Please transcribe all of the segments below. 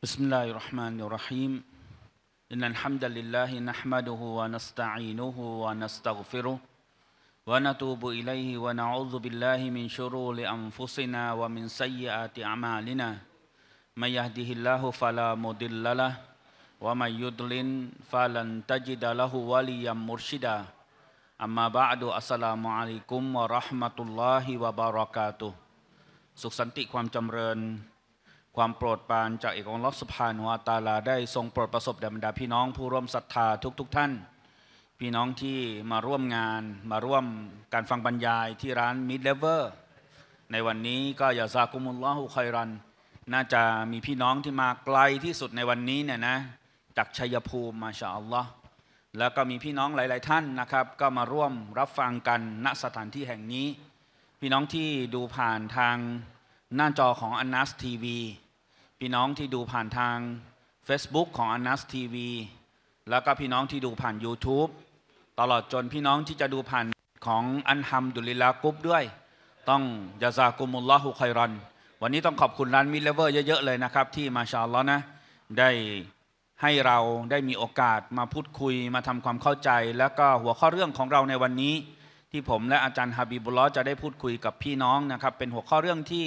بسم الله الرحمن الرحيم إن الحمد لله نحمده ونستعينه ونستغفره ونتوب إليه ونعوذ بالله من شرور أنفسنا ومن سيئات أعمالنا من يهده الله فلا مضل له ومن يضلل فلن تجد له وليا مرشدا أما بعد السلام عليكم ورحمة الله وبركاته สุขสันติความจำเริญความโปรดปรานจากเอกองลอสภานัวตาลาได้ทรงโปรดประสบเดบรรดาพี่น้องผู้ร่วมศรัทธาทุกๆทท่านพี่น้องที่มาร่วมงาน มาร่วมการฟังบรรยายที่ร้านมิดเลเวอร์ในวันนี้ก็อย่าซากุมุลลอฮุคอยรันน่าจะมีพี่น้องที่มาไกลที่สุดในวันนี้เนี่ยนะ จากชัยภูมิมาชาอัลลอฮ์แล้วก็มีพี่น้องหลาย ๆ ท่านนะครับ ก็มาร่วมรับฟังกันณสถานที่แห่งนี้ พี่น้องที่ดูผ่านทางหน้าจอของ a n ทีวี พี่น้องที่ดูผ่านทาง Facebook ของ a n ทีวี แล้วก็พี่น้องที่ดูผ่าน YouTube ตลอดจนพี่น้องที่จะดูผ่านของอันฮัมดุลิลากุ๊บด้วย ต้องยาซากุมุลลอฮุคอยรอนวันนี้ต้องขอบคุณร้านมิเลเวอร์เยอะๆเลยนะครับ ที่มาชาลล์นะ ได้ให้เราได้มีโอกาสมาพูดคุยมาทำความเข้าใจ แล้วก็หัวข้อเรื่องของเราในวันนี้ ที่ผมและอาจารย์ฮาบิบุลลอจะได้พูดคุยกับพี่น้องนะครับ เป็นหัวข้อเรื่องที่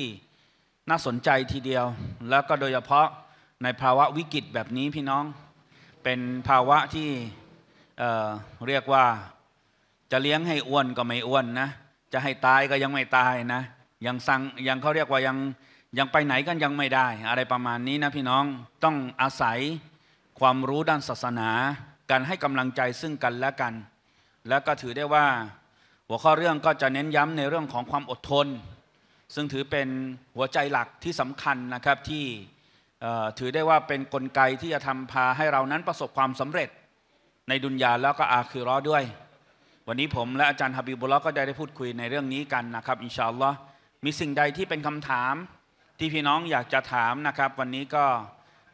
น่าสนใจทีเดียว แล้วก็โดยเฉพาะในภาวะวิกฤตแบบนี้พี่น้องเป็นภาวะที่เรียกว่าจะเลี้ยงให้อ้วนก็ไม่อ้วนนะ จะให้ตาย ก็ยังไม่ตายนะยังสั่งยังเขาเรียกว่ายังยังไปไหนกันยังไม่ได้ อะไรประมาณนี้นะพี่น้องต้องอาศัยความรู้ด้านศาสนาการให้กำลังใจซึ่งกันและกัน แล้วก็ถือได้ว่าหัวข้อเรื่องก็จะเน้นย้ำในเรื่องของความอดทนซึ่งถือเป็นหัวใจหลักที่สำคัญนะครับที่ถือได้ว่าเป็นนกลไกที่จะทำพาให้เรานั้นประสบความสำเร็จ ในดุนยาแล้วก็อาคือรอด้วย วันนี้ผมและอาจารย์ฮับิบุลก็ได้พูดคุยในเรื่องนี้กันนะครับอินชาอัลลอฮ์มีสิ่งใดที่เป็นคำถาม ที่พี่น้องอยากจะถามนะครับ วันนี้ก็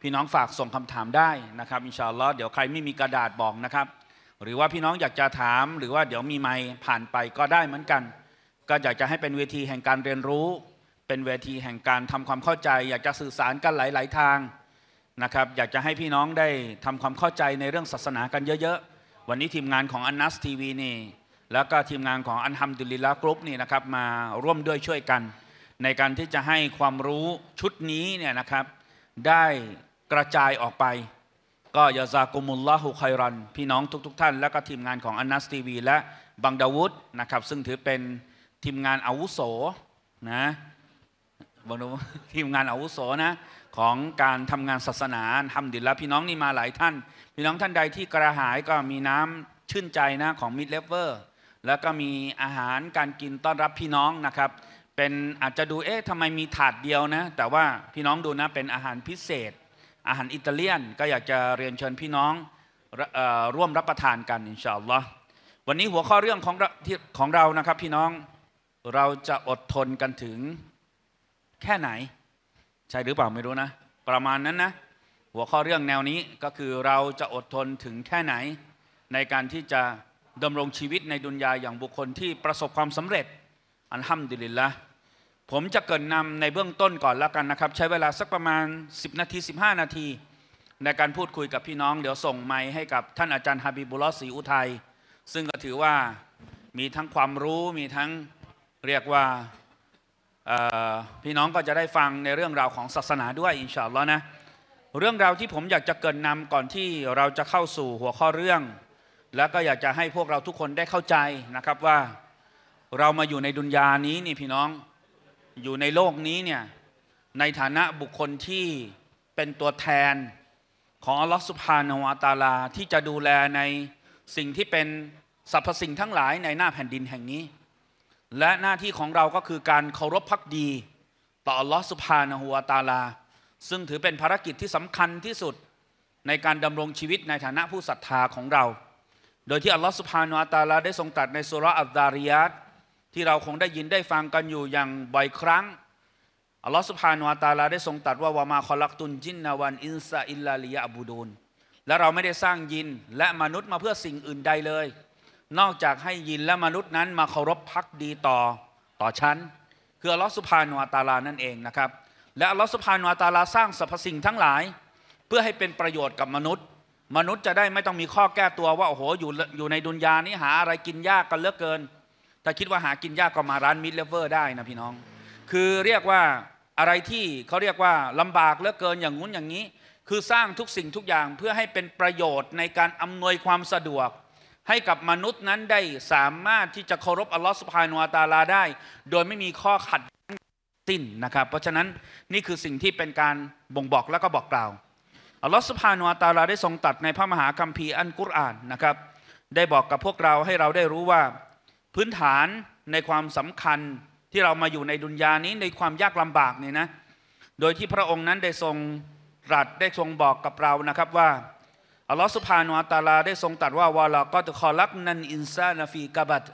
พี่น้องฝากส่งคำถามได้นะครับอินชาอัลลอฮ์เดี๋ยวใครไม่มีกระดาษบอกนะครับ หรือว่าพี่น้องอยากจะถาม หรือว่าเดี๋ยวมีไม้ผ่านไปก็ได้เหมือนกันก็อยากจะให้เป็นเวทีแห่งการเรียนรู้ เป็นเวทีแห่งการทำความเข้าใจ อยากจะสื่อสารกันหลาย ๆ ทางนะครับอยากจะให้พี่น้องได้ทำความเข้าใจในเรื่องศาสนากันเยอะ ๆ วันนี้ทีมงานของอันนัสทีวีนี่แล้วก็ทีมงานของอันฮัมดุลิละกรุ๊ปนี่นะครับมาร่วมด้วยช่วยกัน ในการที่จะให้ความรู้ชุดนี้เนี่ยนะครับได้กระจายออกไป ก็ยาซากุมุลลาฮุคอยรันพี่น้องทุก ๆ ท่าน และก็ทีมงานของอันนัสทีวี และบังดาวุฒนะครับ ซึ่งถือเป็นทีมงานอาวุโสนะบนทีมงานอาวุโสนะของการทำงานศาสนาทำดิลลวพี่น้องนี่มาหลายท่าน พี่น้องท่านใดที่กระหายก็มีน้ำชื่นใจนะของมิดเลเวอร์ แล้วก็มีอาหารการกินต้อนรับพี่น้องนะครับ เป็นอาจจะดูเอ๊ะทำไมมีถาดเดียวนะแต่ว่าพี่น้องดูนะ เป็นอาหารพิเศษ อาหารอิตาเลียนก็อยากจะเรียนเชิญพี่น้องร่วมรับประทานกันอินชาอัลลอฮ์วันนี้หัวข้อเรื่องของของเรา นะครับพี่น้องเราจะอดทนกันถึงแค่ไหน ใช่หรือเปล่าไม่รู้นะ ประมาณนั้นนะ หัวข้อเรื่องแนวนี้ก็คือเราจะอดทนถึงแค่ไหน ในการที่จะดำรงชีวิตในดุนยาอย่างบุคคลที่ประสบความสำเร็จ อัห้ามดิลิลละผมจะเกินนำในเบื้องต้นก่อนแล้วกันนะครับ ใช้เวลาสักประมาณ 10 นาที 15 นาที ในการพูดคุยกับพี่น้องเดี๋ยวส่งไม้ให้กับท่านอาจารย์ฮาบิบุลอสีอุทัยซึ่งก็ถือว่ามีทั้งความรู้มีทั้งเรียกว่าพี่น้องก็จะได้ฟังในเรื่องราวของศาสนาด้วยอินชาอัลลอฮ์นะเรื่องราวที่ผมอยากจะเกินนำก่อนที่เราจะเข้าสู่หัวข้อเรื่อง แล้วก็อยากจะให้พวกเราทุกคนได้เข้าใจนะครับว่าเรามาอยู่ในดุนยานี้นี่พี่น้องอยู่ในโลกนี้เนี่ยในฐานะบุคคลที่เป็นตัวแทนของอัลลอฮฺสุภาโนอัตาลาที่จะดูแลในสิ่งที่เป็นสรรพสิ่งทั้งหลาย ในหน้าแผ่นดินแห่งนี้และหน้าที่ของเราก็คือการเคารพพักดี ต่อลอสุภาณหัวตาลา ซึ่งถือเป็นภารกิจที่สำคัญที่สุดในการดำรงชีวิตในฐานะผู้ศรัทธาของเรา โดยที่อัลลอฮฺสุภาณหัวตาลาได้ทรงตัดในสุรอัลดาริยัตที่เราคงได้ยินได้ฟังกันอยู่อย่างบ่อยครั้งอัลลอฮฺสุภาณหัวตาลาได้ทรงตัดว่าวามาคอลักตุนจินนาวันอินซาอิลลาลิยาบูดูนและเราไม่ได้สร้างยินและมนุษย์มาเพื่อสิ่งอื่นใดเลยนอกจากให้ยินและมนุษย์นั้นมาเคารพพักดีต่อ ต่อฉัน คือ อัลลอฮฺสุภาโนอัตาลานั่นเองนะครับ และ อัลลอฮฺสุภาโนอัตาลาสร้างสรรพสิ่งทั้งหลาย เพื่อให้เป็นประโยชน์กับมนุษย์ มนุษย์จะได้ไม่ต้องมีข้อแก้ตัวว่าโอ้โหอยู่อยู่ในดุนยานี้หาอะไรกินยากกันเลือเกิน ถ้าคิดว่าหากินยากก็มาร้านมิดเลเวอร์ได้นะพี่น้อง คือเรียกว่าอะไรที่เขาเรียกว่าลำบากเลือเกินอย่างงู้นอย่างนี้ คือสร้างทุกสิ่งทุกอย่างเพื่อให้เป็นประโยชน์ในการอำนวยความสะดวกให้กับมนุษย์นั้นได้สามารถที่จะเคารพอัลลอฮฺสุภาโนอาตาลาได้ โดยไม่มีข้อขัดสิ้นนะครับ เพราะฉะนั้นนี่คือสิ่งที่เป็นการบ่งบอกและก็บอกกล่าวอัลลอฮฺสุภาโนอาตาลาได้ทรงตัดในพระมหาคัมภีร์อันกุรอานนะครับ ได้บอกกับพวกเราให้เราได้รู้ว่าพื้นฐานในความสำคัญที่เรามาอยู่ในดุนยานี้ในความยากลำบากเนี่ยนะโดยที่พระองค์นั้นได้ทรงรัสได้ทรงบอกกับเรานะครับว่าอัลลอฮฺสุภาโนอัตาลา ได้ทรงตัดว่าวาลาก็จะคอลักนันอินซาลฟีกาบัด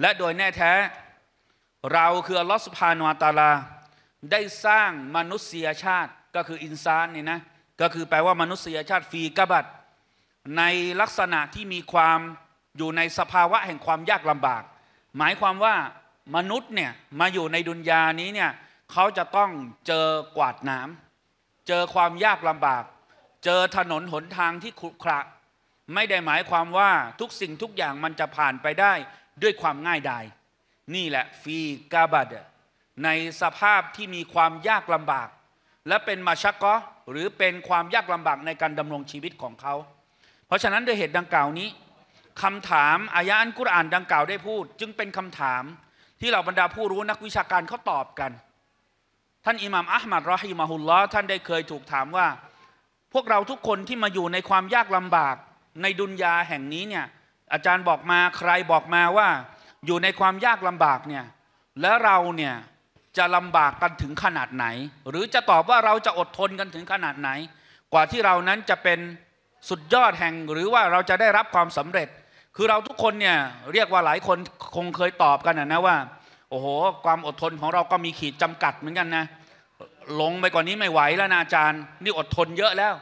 และโดยแน่แท้เราคืออัลลอฮฺสุภาโนอัตาลาได้สร้างมนุษยชาติก็คืออินซานนี่นะก็คือแปลว่ามนุษยชาติฟีกาบัดในลักษณะที่มีความอยู่ในสภาวะแห่งความยากลำบาก หมายความว่ามนุษย์เนี่ยมาอยู่ในดุนยานี้เนี่ยเขาจะต้องเจอกวาดน้ำ เจอความยากลำบากเจอถนนหนทางที่ขรุขระ ไม่ได้หมายความว่าทุกสิ่งทุกอย่างมันจะผ่านไปได้ด้วยความง่ายดายนี่แหละฟีกาบัดในสภาพที่มีความยากลำบาก และเป็นมาชักกะหรือเป็นความยากลำบากในการดำรงชีวิตของเขา เพราะฉะนั้นด้วยเหตุดังกล่าวนี้คำถามอายะอันกุรอานดังกล่าวได้พูด จึงเป็นคำถามที่เหล่าบรรดาผู้รู้นักวิชาการเขาตอบกัน ท่านอิหม่ามอัลมัดรอฮิมาฮุลลอท่านได้เคยถูกถามว่าพวกเราทุกคนที่มาอยู่ในความยากลำบากในดุนยาแห่งนี้เนี่ยอาจารย์บอกมาใครบอกมาว่า อยู่ในความยากลำบากเนี่ยและเราเนี่ยจะลำบากกันถึงขนาดไหน หรือจะตอบว่าเราจะอดทนกันถึงขนาดไหน กว่าที่เรานั้นจะเป็นสุดยอดแห่งหรือว่าเราจะได้รับความสำเร็จ คือเราทุกคนเนี่ยเรียกว่าหลายคนคงเคยตอบกันนะว่าโอ้โหความอดทนของเราก็มีขีดจำกัดเหมือนกันนะลงไปกว่านี้ไม่ไหวแล้วนะอาจารย์ นี่อดทนเยอะแล้ว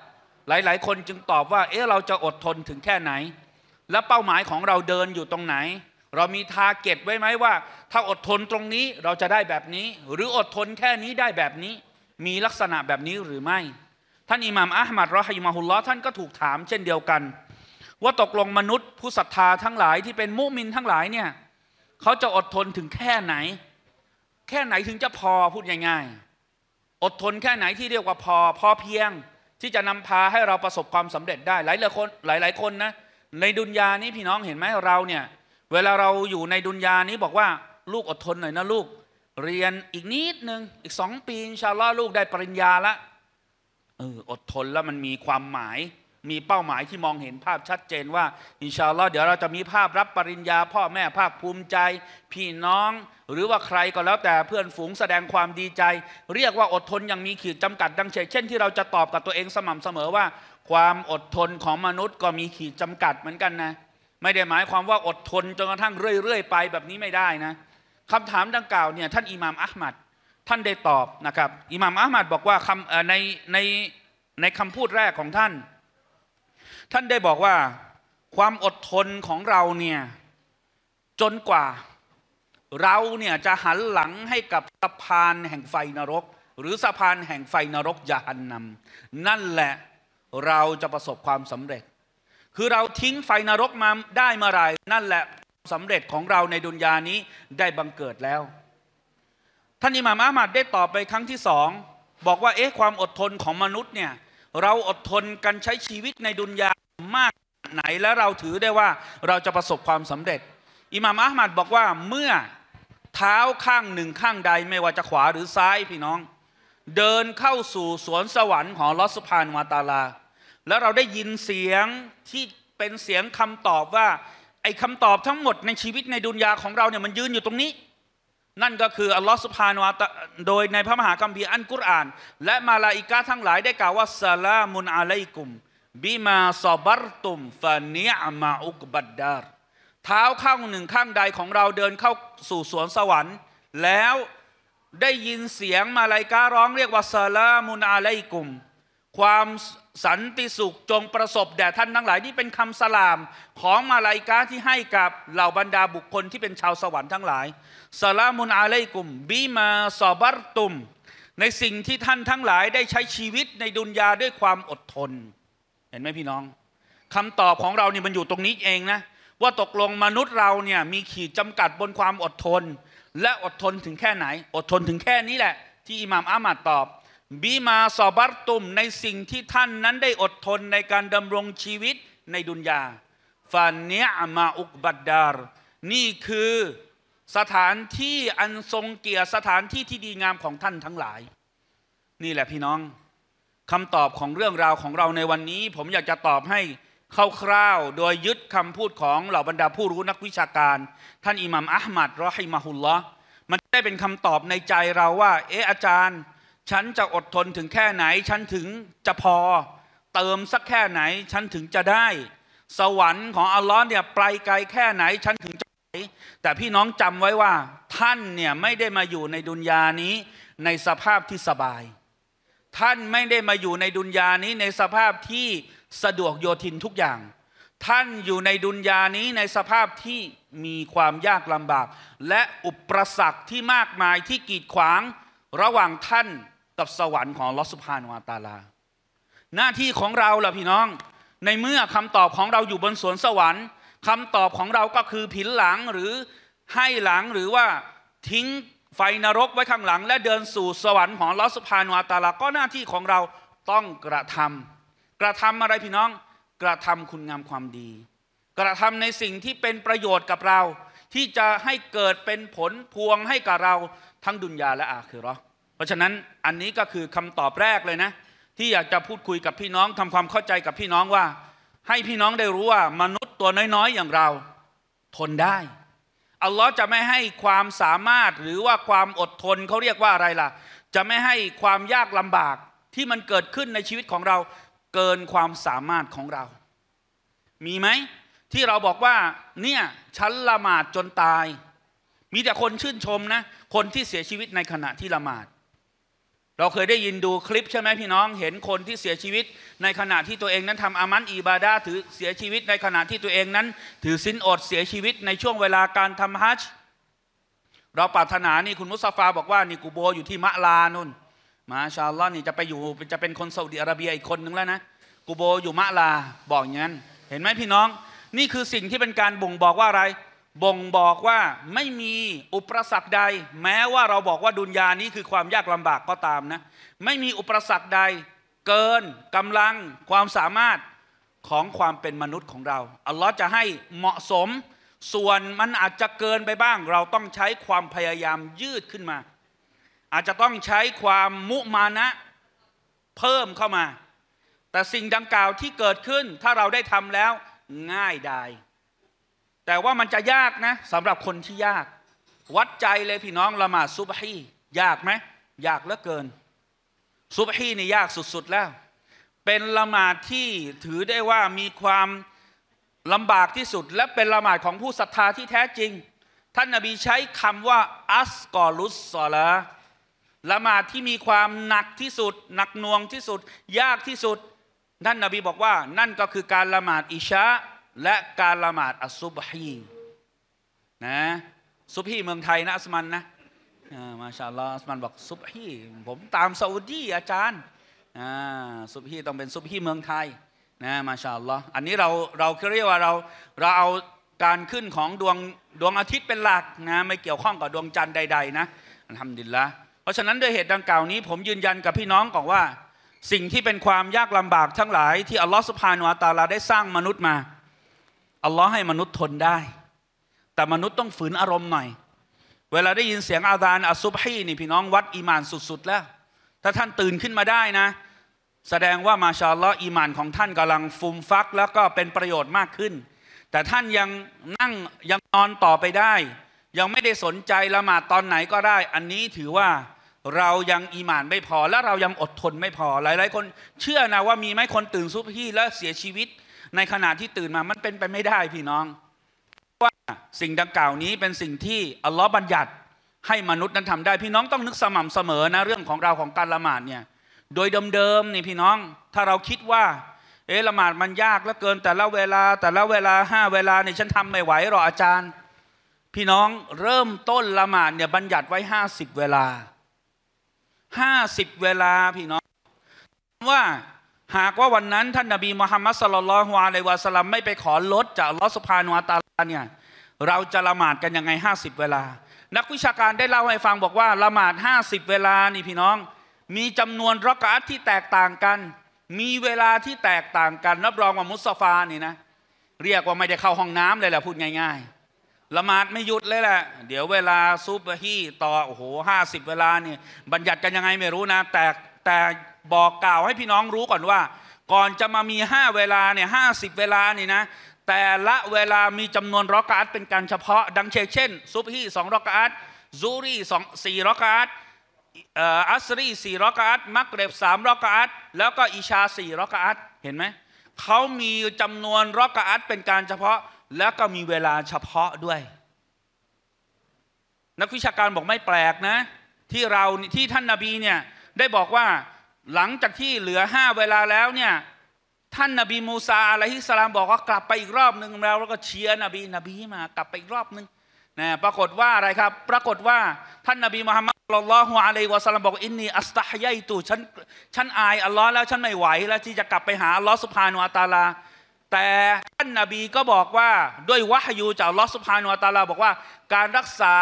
หลาย ๆ คนจึงตอบว่า เอ๊ะเราจะอดทนถึงแค่ไหน และเป้าหมายของเราเดินอยู่ตรงไหน เรามีทาร์เก็ตไว้ไหมว่า ถ้าอดทนตรงนี้เราจะได้แบบนี้ หรืออดทนแค่นี้ได้แบบนี้ มีลักษณะแบบนี้หรือไม่ ท่านอิหม่ามอัลมัดรอฮิมาฮุลลอท่านก็ถูกถามเช่นเดียวกัน ว่าตกลงมนุษย์ผู้ศรัทธาทั้งหลายที่เป็นมุมินทั้งหลายเนี่ยเขาจะอดทนถึงแค่ไหน แค่ไหนถึงจะพอพูดง่ายๆอดทนแค่ไหนที่เรียกว่าพอพอเพียง ที่จะนำพาให้เราประสบความสำเร็จได้ หลายหลายคนหลายหลายคนนะในดุนยานี้พี่น้องเห็นไหมเราเนี่ย เวลาเราอยู่ในดุนยานี้บอกว่าลูกอดทนหน่อยนะลูก เรียนอีกนิดหนึ่งอีกสองปีชาล่าลูกได้ปริญญาละเอออดทนแล้วมันมีความหมายมีเป้าหมายที่มองเห็นภาพชัดเจนว่าอินชาอัลลอฮ์เดี๋ยวเราจะมีภาพรับปริญญาพ่อแม่ภาคภูมิใจ พี่น้อง หรือว่าใครก็แล้วแต่เพื่อนฝูงแสดงความดีใจ เรียกว่าอดทนยังมีขีดจำกัดดังเช่นที่เราจะตอบกับตัวเองสม่ำเสมอว่าความอดทนของมนุษย์ก็มีขีดจำกัดเหมือนกันนะ ไม่ได้หมายความว่าอดทนจนกระทั่งเรื่อย ๆ ไปแบบนี้ไม่ได้นะคำถามดังกล่าวเนี่ยท่านอิหม่ามอัลมัดท่านได้ตอบนะครับอิหม่ามอัลมัดบอกว่าในในในคำพูดแรกของท่านท่านได้บอกว่าความอดทนของเราเนี่ยจนกว่า เราเนี่ยจะหันหลังให้กับสะพานแห่งไฟนรก หรือสะพานแห่งไฟนรกยาหันนำนั่นแหละเราจะประสบความสำเร็จ คือเราทิ้งไฟนรกมาได้เมื่อไรนั่นแหละสำเร็จของเราในดุนยานี้ได้บังเกิดแล้วท่านอิหม่ามอามัดได้ตอบไปครั้งที่สองบอกว่าเอ๊ะความอดทนของมนุษย์เนี่ยเราอดทนกันใช้ชีวิตในดุนยามากไหน และเราถือได้ว่าเราจะประสบความสำเร็จ อิหม่ามอัลมัดบอกว่าเมื่อเท้าข้างหนึ่งข้างใดไม่ว่าจะขวาหรือซ้ายพี่น้อง เดินเข้าสู่สวนสวรรค์ของลอสุพานวาตาลาแล้วเราได้ยินเสียงที่เป็นเสียงคำตอบว่า ไอ้คำตอบทั้งหมดในชีวิตในดุนยาของเราเนี่ยมันยืนอยู่ตรงนี้นั่นก็คืออัลลอฮฺสุภาโนะโดยในพระมหาคัมภีร์อันกุรอาน และมาลาอิกาทั้งหลายได้กล่าวว่าสลามุนอะลัยกุม บิมาซอบัรตุมฟาเนียมาอุกบัดดารเท้าข้างหนึ่งข้างใดของเราเดินเข้าสู่สวนสวรรค์ แล้วได้ยินเสียงมาลายการ้องเรียกว่าสลามุนอะลัยกุมความสันติสุขจงประสบแด่ท่านทั้งหลาย นี่เป็นคำสลามของมาลายกาที่ให้กับเหล่าบรรดาบุคคลที่เป็นชาวสวรรค์ทั้งหลายสลามุนอาเลกุมบีมาสอบัตตุม ในสิ่งที่ท่านทั้งหลายได้ใช้ชีวิตในดุนยาด้วยความอดทน เห็นไหมพี่น้องคำตอบของเราเนี่ยมันอยู่ตรงนี้เองนะ ว่าตกลงมนุษย์เราเนี่ยมีขีดจำกัดบนความอดทน และอดทนถึงแค่ไหน อดทนถึงแค่นี้แหละ ที่อิหม่ามอามัดตอบบีมาสอบัตตุมในสิ่งที่ท่านนั้นได้อดทนในการดำรงชีวิตในดุนยาฟานเนียมาอุกบัดดาร นี่คือสถานที่อันทรงเกียรติสถานที่ที่ดีงามของท่านทั้งหลาย นี่แหละพี่น้องคำตอบของเรื่องราวของเราในวันนี้ ผมอยากจะตอบให้คร่าวๆโดยยึดคำพูดของ เหล่าบรรดาผู้รู้นักวิชาการ ท่านอิหมัมอัลมัดรอฮิมาฮุลลอมันได้เป็นคำตอบในใจเราว่า เอออาจารย์ฉันจะอดทนถึงแค่ไหนฉันถึงจะพอเติมสักแค่ไหนฉันถึงจะได้ สวรรค์ของอัลลอฮ์เนี่ยไกลไกลแค่ไหน ฉันถึงจะไปแต่พี่น้องจำไว้ว่า ท่านเนี่ยไม่ได้มาอยู่ในดุนยานี้ ในสภาพที่สบาย ท่านไม่ได้มาอยู่ในดุนยานี้ในสภาพที่สะดวกโยทินทุกอย่าง ท่านอยู่ในดุนยานี้ในสภาพที่มีความยากลำบาก และอุปสรรคที่มากมายที่กีดขวางระหว่างท่านกับสวรรค์ของลอสุภานวาตาลา หน้าที่ของเราล่ะพี่น้อง ในเมื่อคำตอบของเราอยู่บนสวนสวรรค์ คำตอบของเราก็คือผินหลังหรือให้หลังหรือว่าทิ้งไฟนรกไว้ข้างหลัง และเดินสู่สวรรค์ของลอสุภานวาตาลา ก็หน้าที่ของเราต้องกระทำ กระทำอะไรพี่น้องกระทำคุณงามความดี กระทำในสิ่งที่เป็นประโยชน์กับเราที่จะให้เกิดเป็นผลพวงให้กับเราทั้งดุนยาและอาคือหรอราะฉะนั้นอันนี้ก็คือคำตอบแรกเลยนะ ที่อยากจะพูดคุยกับพี่น้องทำความเข้าใจกับพี่น้องว่า ให้พี่น้องได้รู้ว่ามนุษย์ตัวน้อยๆอย่างเรา ทนได้ อัลลอฮ์จะไม่ให้ความสามารถหรือว่าความอดทนเขาเรียกว่าอะไรล่ะจะไม่ให้ความยากลำบากที่มันเกิดขึ้นในชีวิตของเรา เกินความสามารถของเรา มีไหมที่เราบอกว่าเนี่ยฉันละหมาดจนตาย มีแต่คนชื่นชมนะคนที่เสียชีวิตในขณะที่ละหมาดเราเคยได้ยินดูคลิปใช่ไหมพี่น้อง เห็นคนที่เสียชีวิตในขณะที่ตัวเองนั้น ทำอามันอีบาดาถือเสียชีวิตในขณะที่ตัวเองนั้น ถือสินอดเสียชีวิตในช่วงเวลาการทำฮัจจ์เราปรารถนานี่คุณมุสฟาบอกว่า นี่กูโบอยู่ที่มะลานุนมาชาลลอนี่จะไปอยู่จะเป็นคนซาอุดิอาระเบียอีกคนนึงแล้วนะกูโบอยู่มะลาบอกอย่างนั้น เห็นไหมพี่น้อง นี่คือสิ่งที่เป็นการบ่งบอกว่าอะไรบ่งบอกว่าไม่มีอุปสรรคใด แม้ว่าเราบอกว่าดุนยานี้คือความยากลำบากก็ตามนะ ไม่มีอุปสรรคใดเกินกำลังความสามารถของความเป็นมนุษย์ของเราอัลลอฮ์จะให้เหมาะสม ส่วนมันอาจจะเกินไปบ้าง เราต้องใช้ความพยายามยืดขึ้นมา อาจจะต้องใช้ความมุมานะเพิ่มเข้ามา แต่สิ่งดังกล่าวที่เกิดขึ้นถ้าเราได้ทำแล้วง่ายได้แต่ว่ามันจะยากนะสำหรับคนที่ยาก วัดใจเลยพี่น้องละหมาดซุบฮียากไหมยากเหลือเกินซุบฮีนี่ยากสุดๆแล้ว เป็นละหมาดที่ถือได้ว่ามีความลำบากที่สุด และเป็นละหมาดของผู้ศรัทธาที่แท้จริง ท่านนาบีใช้คำว่า อัสกอรุสซอละละหมาดที่มีความหนักที่สุด หนักน่วงที่สุดยากที่สุด ท่านนาบีบอกว่า นั่นก็คือการละหมาดอิชาและการละหมาดอัซุบฮีนะซุบฮีเมืองไทยนะอัสมันนะมาชาลออัสมันบอกซุบฮี ผมตามซาอุดีอาจารย์ซุบฮีต้องเป็นซุบฮีเมืองไทยนะมาชาลออันนี้เราเราเรียกว่าเราเราเอาการขึ้นของดวงดวงอาทิตย์เป็นหลักนะ ไม่เกี่ยวข้องกับดวงจันทร์ใดๆนะอันทำดินละเพราะฉะนั้นด้วยเหตุดังกล่าวนี้ ผมยืนยันกับพี่น้องก่อนว่า สิ่งที่เป็นความยากลำบากทั้งหลายที่อัลลอฮฺสุภาานอัตาลาได้สร้างมนุษย์มาอัลลอฮ์ให้มนุษย์ทนได้ แต่มนุษย์ต้องฝืนอารมณ์หน่อย เวลาได้ยินเสียงอาซานอัซุบฮีนี่พี่น้องวัดอีมานสุดๆแล้ว ถ้าท่านตื่นขึ้นมาได้นะ แสดงว่ามาชาลออีมานของท่านกำลังฟูมฟัก แล้วก็เป็นประโยชน์มากขึ้น แต่ท่านยังนั่งยังนอนต่อไปได้ ยังไม่ได้สนใจละหมาดตอนไหนก็ได้ อันนี้ถือว่าเรายังอีหมานไม่พอ และเรายังอดทนไม่พอหลายๆ คนเชื่อนะว่ามีไหมคนตื่นซุบฮีแล้วเสียชีวิตในขณะที่ตื่นมามันเป็นไปไม่ได้พี่น้อง ว่าสิ่งดังกล่าวนี้เป็นสิ่งที่อัลลอฮ์บัญญัติ ให้มนุษย์นั้นทำได้ พี่น้องต้องนึกสม่ำเสมอนะเรื่องของเราของการละหมาดเนี่ย โดยเดิมๆนี่พี่น้อง ถ้าเราคิดว่า เออละหมาดมันยากเหลือเกินแต่ละเวลา แต่ละเวลาห้าเวลาเนี่ยฉันทำไม่ไหวหรออาจารย์ พี่น้องเริ่มต้นละหมาดเนี่ยบัญญัติไว้ห้าสิบเวลาห้าสิบเวลาพี่น้องว่าหากว่าวันนั้นท่านนบีมุฮัมมัดสลลัลฮวาเลวะสลัมไม่ไปขอลดจากลอสุภานอาตาลาเนี่ยเราจะละหมาดกันยังไง50 เวลา นักวิชาการได้เล่าให้ฟังบอกว่าละหมาด50 เวลานี่พี่น้องมีจำนวนรักอัตที่แตกต่างกัน มีเวลาที่แตกต่างกันรับรองว่ามุสฟานี่นะเรียกว่าไม่ได้เข้าห้องน้ำเลยแหละพูดง่ายๆละหมาดไม่หยุดเลยแหละเดี๋ยวเวลาซุบฮีต่อโอ้โหห้าสิบเวลานี่บัญญัติกันยังไงไม่รู้นะแต่แต่บอกกล่าวให้พี่น้องรู้ก่อนว่า ก่อนจะมามี 5 เวลาเนี่ยห้าสิบเวลานี่นะแต่ละเวลามีจำนวนรอกาตเป็นการเฉพาะ ดังเช่นเช่นซุบฮีสองรอกาตซูรีสองสี่รอกาตอัสรีสี่รอกาตมักเรบสามรอกาตแล้วก็อิชาสี่รอกาตเห็นไหมเขามีจำนวนรอกาตเป็นการเฉพาะ แล้วก็มีเวลาเฉพาะด้วย นักวิชาการบอกไม่แปลกนะที่เราที่ท่านนาบีเนี่ยได้บอกว่าหลังจากที่เหลือห้าเวลาแล้วเนี่ยท่านนบีมูซาอะลัยฮิสลามบอกว่ากลับไปอีกรอบหนึ่งแล้วแล้วก็เชียร์นบีนบีมากลับไปอีกรอบหนึ่งนะปรากฏว่าอะไรครับ ปรากฏว่าท่านนบีมุฮัมมัดลลลอฮุอะลัยวะสลาัมบอก อินนีอัสตะฮยัยตูฉันฉันอายอัลลอฮ์แล้วฉันไม่ไหวแล้วที่จะกลับไปหาอัลลอฮ์สุภาโนอัตาลาแต่ท่านนบีก็บอกว่าด้วยวะฮยูจากอัลลอฮ์สุภาโนอัตาลาบอกว่า การรักษา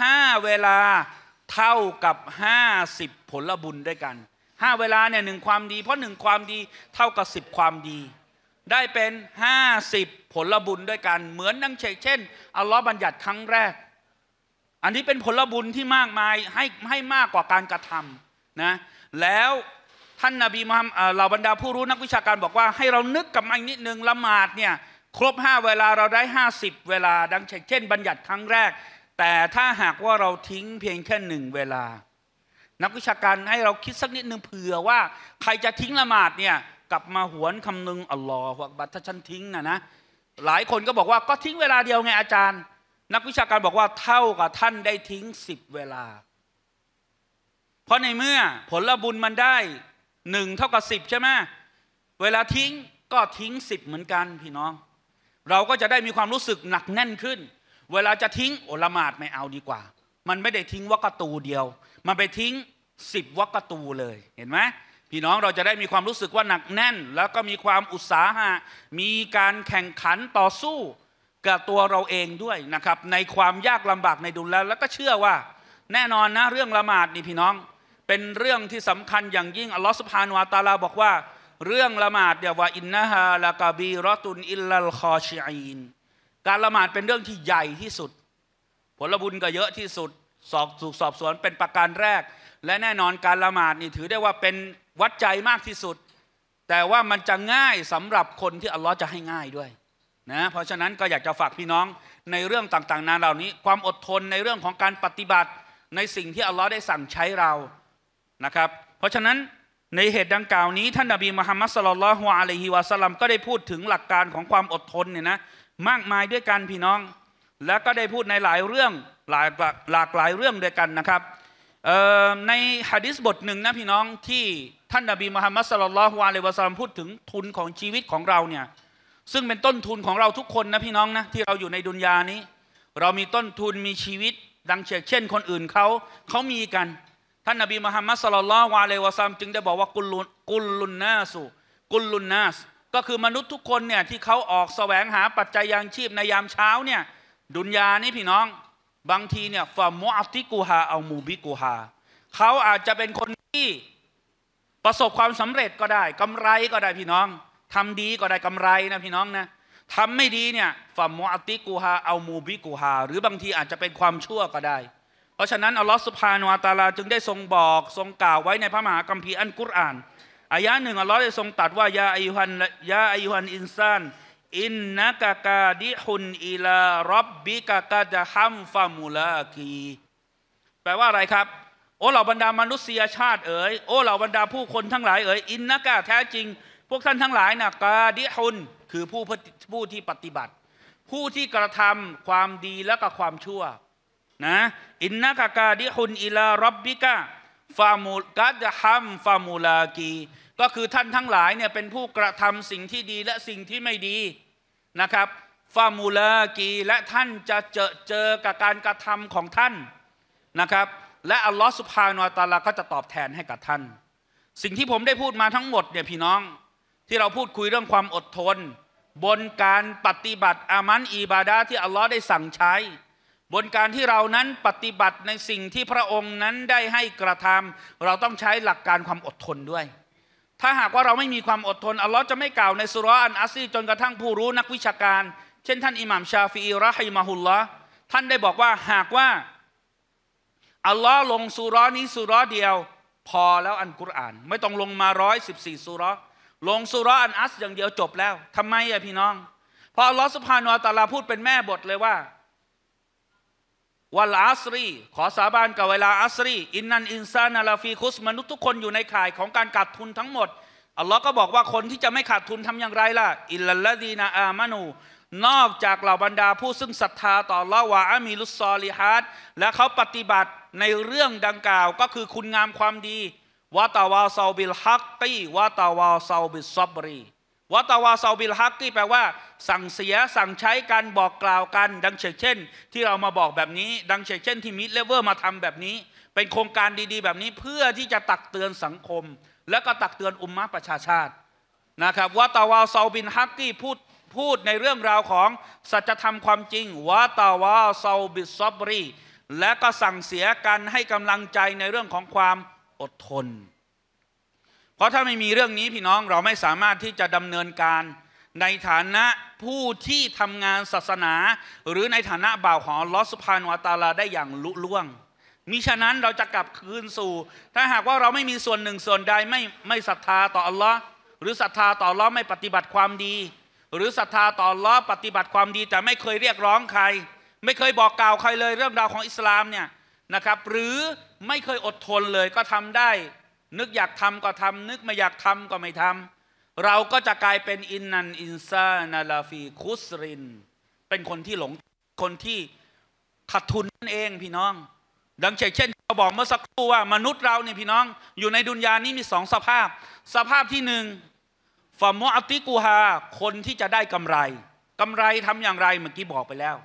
ห้าเวลาเท่ากับห้าสิบผลบุญด้วยกันห้าเวลาเนี่ยหนึ่งความดี เพราะหนึ่งความดีเท่ากับสิบความดี ได้เป็นห้าสิบผลบุญด้วยกัน เหมือนดังเช่น อัลลอฮ์บัญญัติครั้งแรก อันนี้เป็นผลบุญที่มากมายให้ให้มากกว่าการกระทำนะแล้วท่านนาบีมุฮัมมัดเหล่าบรรดาผู้รู้นักวิชาการบอกว่าให้เรานึกกับมันนิดนึงละหมาดเนี่ยครบห้าเวลาเราได้ห้าสิบเวลา ดังเช่น บัญญัติครั้งแรก แต่ถ้าหากว่าเราทิ้งเพียงแค่หนึ่งเวลานักวิชาการให้เราคิดสักนิดหนึ่งเผื่อว่า ใครจะทิ้งละหมาดเนี่ยกลับมาหวนคำนึงอัลลอฮฺบัตถ้าฉันทิ้งนะนะ หลายคนก็บอกว่าก็ทิ้งเวลาเดียวไงอาจารย์ นักวิชาการบอกว่าเท่ากับท่านได้ทิ้งสิบเวลาเพราะในเมื่อผลบุญมันได้หนึ่งเท่ากับสิบใช่ไหมเวลาทิ้งก็ทิ้งสิบเหมือนกันพี่น้องเราก็จะได้มีความรู้สึกหนักแน่นขึ้น เวลาจะทิ้งโอละหมาดไม่เอาดีกว่า มันไม่ได้ทิ้งวักตูเดียว มันไปทิ้งสิบวัคตูเลยเห็นไหมพี่น้องเราจะได้มีความรู้สึกว่าหนักแน่น แล้วก็มีความอุตสาหะ มีการแข่งขันต่อสู้กับตัวเราเองด้วยนะครับในความยากลำบากในดุลแล้วแล้วก็เชื่อว่าแน่นอนนะเรื่องละหมาดนี่พี่น้องเป็นเรื่องที่สำคัญอย่างยิ่งอัลลอฮฺสุภาานอาตาลาบอกว่า เรื่องละหมาดเดียวว่าอินนาฮาลากาบีรอตุนอิลลัลคอชีอินการละหมาดเป็นเรื่องที่ใหญ่ที่สุด ผลบุญก็เยอะที่สุดสอบถูกสอบสวน เป็นประการแรกและแน่นอนการละหมาดนี่ถือได้ว่าเป็นวัดใจมากที่สุด แต่ว่ามันจะง่ายสำหรับคนที่อัลลอฮ์จะให้ง่ายด้วยนะเพราะฉะนั้นก็อยากจะฝากพี่น้องในเรื่องต่างๆนานเหล่านี้ ความอดทนในเรื่องของการปฏิบัติในสิ่งที่อัลลอฮ์ได้สั่งใช้เรานะครับ เพราะฉะนั้นในเหตุดังกล่าวนี้ท่านนบีมุฮัมมัดสลลัลฮวอะลัยฮิวะสลัมก็ได้พูดถึงหลักการของความอดทนเนี่ยนะมากมายด้วยกันพี่น้อง และก็ได้พูดในหลายเรื่องหลากหลายเรื่องด้วยกันนะครับในฮะดิษบทหนึ่งนะพี่น้อง ที่ท่านนบีมุฮัมมัดสลลัลฮุอะลัยวะซัลลัมพูดถึงทุนของชีวิตของเราเนี่ยซึ่งเป็นต้นทุนของเราทุกคนนะพี่น้องนะที่เราอยู่ในดุนยานี้ เรามีต้นทุนมีชีวิต ดังเช่นคนอื่นเขาเขามีกันท่านนบีมุฮัมมัดสลลัลฮุอะลัยวะซัลลัมจึงได้บอกว่ากุลลุนกุลลุนนาสุกุลลุนนาส ก็คือมนุษย์ทุกคนเนี่ยที่เขาออกแสวงหาปัจจัยยังชีพในยามเช้าเนี่ยดุนยานี้พี่น้องบางทีเนี่ยฟาโมอัติกูฮาเอามูบิกูฮาเขาอาจจะเป็นคนที่ประสบความสำเร็จก็ได้ กำไรก็ได้พี่น้อง ทำดีก็ได้กำไรนะพี่น้องนะทำไม่ดีเนี่ยฟาโมอัติกูฮาเอามูบิกูฮาหรือบางทีอาจจะเป็นความชั่วก็ได้ เพราะฉะนั้นอัลลอฮฺสุภาโนอัตาลาจึงได้ทรงบอก ทรงกล่าวไว้ในพระมหากัมภีร์อันกุรอานอายะหนึ่งอัลลอฮฺได้ทรงตัดว่า ยาอายุฮันยาอายุฮัน อินซานอินนักกาดิฮุนอิลารับบิกากาดะฮัมฟามูลากีแปลว่าอะไรครับ โอ้เหล่าบรรดามนุษยชาติเอ๋ยโอ้เหล่าบรรดาผู้คนทั้งหลายเอ๋ยอินนักกาแท้จริง พวกท่านทั้งหลายนะกาดิฮุนคือผู้ผู้ที่ปฏิบัติ ผู้ที่กระทำความดีและก็ความชั่วนะอินนักกาดิฮุนอิลารับบิกาฟามูลกาดฮัมฟามูลากีก็คือท่านทั้งหลายเนี่ยเป็นผู้กระทำสิ่งที่ดีและสิ่งที่ไม่ดีนะครับฟามูลากีและท่านจะเจอเจอกับการกระทำของท่านนะครับและอัลลอฮฺสุภาโนตาลาก็จะตอบแทนให้กับท่าน สิ่งที่ผมได้พูดมาทั้งหมดเนี่ยพี่น้อง ที่เราพูดคุยเรื่องความอดทน บนการปฏิบัติอามันอีบาดาที่อัลลอฮ์ได้สั่งใช้ บนการที่เรานั้นปฏิบัติในสิ่งที่พระองค์นั้นได้ให้กระทำเราต้องใช้หลักการความอดทนด้วยถ้าหากว่าเราไม่มีความอดทนอัลลอฮ์จะไม่กล่าวในสุรอันอัซีจนกระทั่งผู้รู้นักวิชาการ เช่น ท่านอิหม่ามชาฟีอิรอฮิมาฮุลละท่านได้บอกว่าหากว่า อัลลอฮ์ลงสุรอนี้สุรอเดียว พอแล้วอันกุรอาน ไม่ต้องลงมาร้อยสิบสี่สุรอลงสุรอันอัสอย่างเดียวจบแล้ว ทำไมอะพี่น้อง เพราะอัลลอฮ์สุภาโนตาลาพูดเป็นแม่บทเลยว่าวลาอัสรี ขอสาบานกับเวลาอัสรี อินนันอินซานาลาฟีคุสมนุษย์ทุกคนอยู่ในข่ายของการขาดทุนทั้งหมด อัลลอฮ์ก็บอกว่าคนที่จะไม่ขาดทุนทำอย่างไรล่ะ อิลลัดีนาอามานู นอกจากเหล่าบรรดาผู้ซึ่งศรัทธาต่อละวะอามีลุสซอลิฮัดและเขาปฏิบัติในเรื่องดังกล่าวก็คือคุณงามความดีวาตาวาซาบิลฮักตีวาตาวาซาบิลซอบรีวตวาซาบิลฮักกี้แปลว่าสั่งเสียสั่งใช้กันบอกกล่าวกันดังเช่น ที่เรามาบอกแบบนี้ดังเช่นที่มิดเลเวอร์มาทำแบบนี้ เป็นโครงการดีๆ แบบนี้เพื่อที่จะตักเตือนสังคม และก็ตักเตือนอุมมะประชาชาตินะครับวตวาซาบิลฮักกี้พูดพูดในเรื่องราวของสัจธรรมความจริงวตาวาซาบิซอบรีและก็สั่งเสียกันให้กำลังใจในเรื่องของความอดทนราะถ้าไม่มีเรื่องนี้พี่น้องเราไม่สามารถที่จะดำเนินการ ในฐานะผู้ที่ทำงานศาสนา หรือในฐานะบ่าวของลอสุพานวตาลาได้อย่างลุล่วงมิฉะนั้นเราจะกลับคืนสู่ ถ้าหากว่าเราไม่มีส่วนหนึ่งส่วนใดไม่ไม่ศรัทธาต่ออัลลอฮ์หรือศรัทธาต่ออัลลอฮ์ไม่ปฏิบัติความดี หรือศรัทธาต่ออัลลอฮ์ปฏิบัติความดีแต่ไม่เคยเรียกร้องใคร ไม่เคยบอกกล่าวใครเลยเรื่องราวของอิสลามเนี่ยนะครับ หรือไม่เคยอดทนเลยก็ทำได้นึกอยากทำก็ทำนึกไม่อยากทำก็ไม่ทำเราก็จะกลายเป็นอินนันอินซานาลาฟีคุสริน เป็นคนที่หลงคนที่ขาดทุนนั่นเองพี่น้อง ดังเช่นเราบอกเมื่อสักครู่ว่า มนุษย์เราเนี่ยพี่น้อง อยู่ในดุนยานี้มีสองสภาพ สภาพที่หนึ่งฟ์มอติกูฮาคนที่จะได้กำไรกำไรทำอย่างไรเมื่อกี้บอกไปแล้ว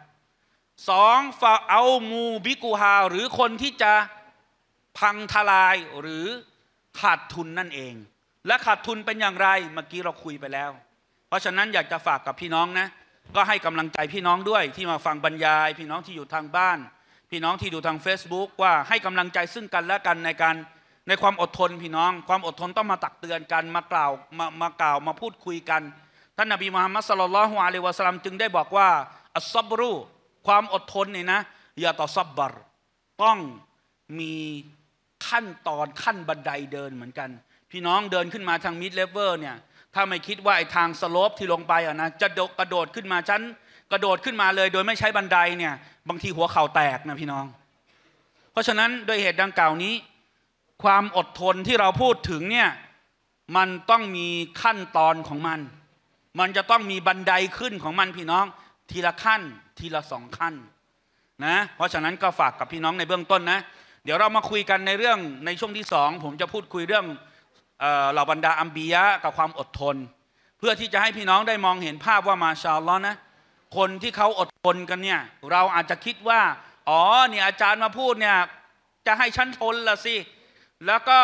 สองฟาเอามูบิกูฮาหรือคนที่จะพังทลายหรือขาดทุนนั่นเอง และขาดทุนเป็นอย่างไรเมื่อกี้เราคุยไปแล้ว เพราะฉะนั้นอยากจะฝากกับพี่น้องนะก็ให้กำลังใจพี่น้องด้วยที่มาฟังบรรยาย พี่น้องที่อยู่ทางบ้าน พี่น้องที่ดูทาง Facebook ว่าให้กำลังใจซึ่งกันและกันในการในความอดทน พี่น้อง ความอดทนต้องมาตักเตือนกัน มากล่าวมามากล่าวมาพูดคุยกันท่านนบีมุฮัมมัดสลลัลฮุอะลัยวะสลัมจึงได้บอกว่าอัซับรูความอดทนนี่นะอย่าต่อซับบารต้องมีขั้นตอนขั้นบันไดเดินเหมือนกัน พี่น้องเดินขึ้นมาทางมิดเลเวอร์เนี่ยถ้าไม่คิดว่าไอ้ทางสโลปที่ลงไปอ่ะนะจะกระโดดขึ้นมาชั้น กระโดดขึ้นมาเลย โดยไม่ใช้บันไดเนี่ยบางทีหัวเข่าแตกนะพี่น้อง เพราะฉะนั้นโดยเหตุดังกล่าวนี้ ความอดทนที่เราพูดถึงเนี่ยมันต้องมีขั้นตอนของมัน มันจะต้องมีบันไดขึ้นของมันพี่น้อง ทีละขั้นทีละสองขั้นนะเพราะฉะนั้นก็ฝากกับพี่น้องในเบื้องต้นนะเดี๋ยวเรามาคุยกันในเรื่องในช่วงที่สองผมจะพูดคุยเรื่องเหล่าบรรดาอัมบียะกับความอดทน เพื่อที่จะให้พี่น้องได้มองเห็นภาพว่ามาชาลอนะคนที่เขาอดทนกันเนี่ย เราอาจจะคิดว่า อ๋อเนี่ยอาจารย์มาพูดเนี่ยจะให้ฉันทนละสิแล้วก็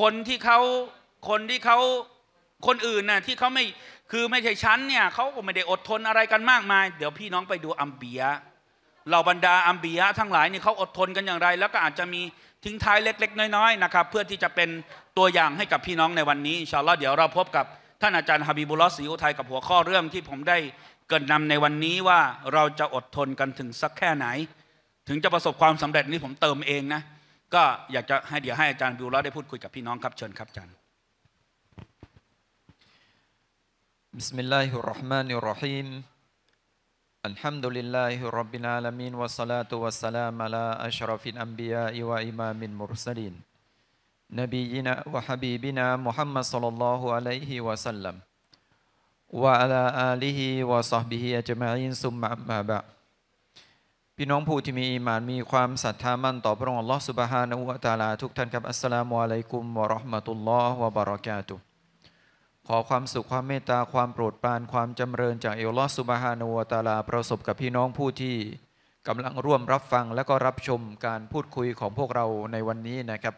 คนที่เขาคนที่เขาคนอื่นน่ะที่เขาไม่คือไม่ใช่ชั้นเนี่ยเขาก็ไม่ได้อดทนอะไรกันมากมายเดี๋ยวพี่น้องไปดูอัมเบียเหล่าบรรดาอัมบียะทั้งหลายนี่เขาอดทนกันอย่างไร แล้วก็อาจจะมีทิ้งท้ายเล็ก ๆ น้อยๆนะครับเพื่อที่จะเป็นตัวอย่างให้กับพี่น้องในวันนี้อินชาอัลลอฮ์เดี๋ยวเราพบกับท่านอาจารย์ฮาบิบุลลอสีอุทัยกับหัวข้อเรื่องที่ผมได้เกิดนำในวันนี้ว่าเราจะอดทนกันถึงสักแค่ไหน ถึงจะประสบความสำเร็จนี่ผมเติมเองนะก็อยากจะให้เดี๋ยวให้อาจารย์บิวลอได้พูดคุยกับพี่น้องครับเชิญครับอาจารย์บิิสมล ب س ร الله الرحمن ราะฮีม الحمد لله رب العالمين والصلاة والسلام على أشرف الأنبياء وإمام المرسلين نبينا وحبيبنا محمد صلى الله عليه وسلم وعلى آله وصحبه أجمعين ثم أما بعد พี่น้องผู้ที่มีอีมานมีความศรัทธามั่นต่อพระองค์ Allah Subhanahu Wa Taala พี่น้องผู้ที่มีอิมานมีความศรัทธามั่นต่อพระองค์อัลลอฮฺสุบฮานะฮูวะตาลาทุกท่านครับอัสสลามุอะลัยกุมวะราะห์มะตุลลอฮ์วะบะเราะกาตุฮ์ขอความสุขความเมตตาความโปรดปรานความจำเริญจากเอลลอสุบฮานูตาลาประสบกับพี่น้องผู้ที่กำลังร่วมรับฟังและก็รับชมการพูดคุยของพวกเราในวันนี้นะครับ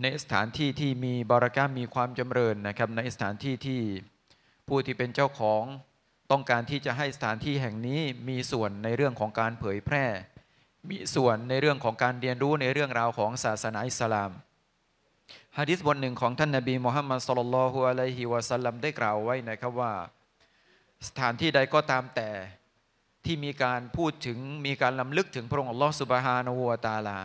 ในสถานที่ที่มีบารักามีความจำเริญนะครับในสถานที่ที่ผู้ที่เป็นเจ้าของต้องการที่จะให้สถานที่แห่งนี้มีส่วนในเรื่องของการเผยแพร่ มีส่วนในเรื่องของการเรียนรู้ในเรื่องราวของศาสนาอิสลามฮะดิษบทหนึ่งของท่านนาบีมูฮัมมัดสุลลัลฮุอะลัยฮิวะสัลลัมได้กล่าวไว้นะครับว่า สถานที่ใดก็ตามแต่ที่มีการพูดถึงมีการลำลึกถึงพระองค์อัลลอฮฺสุบฮานาหัวตาลา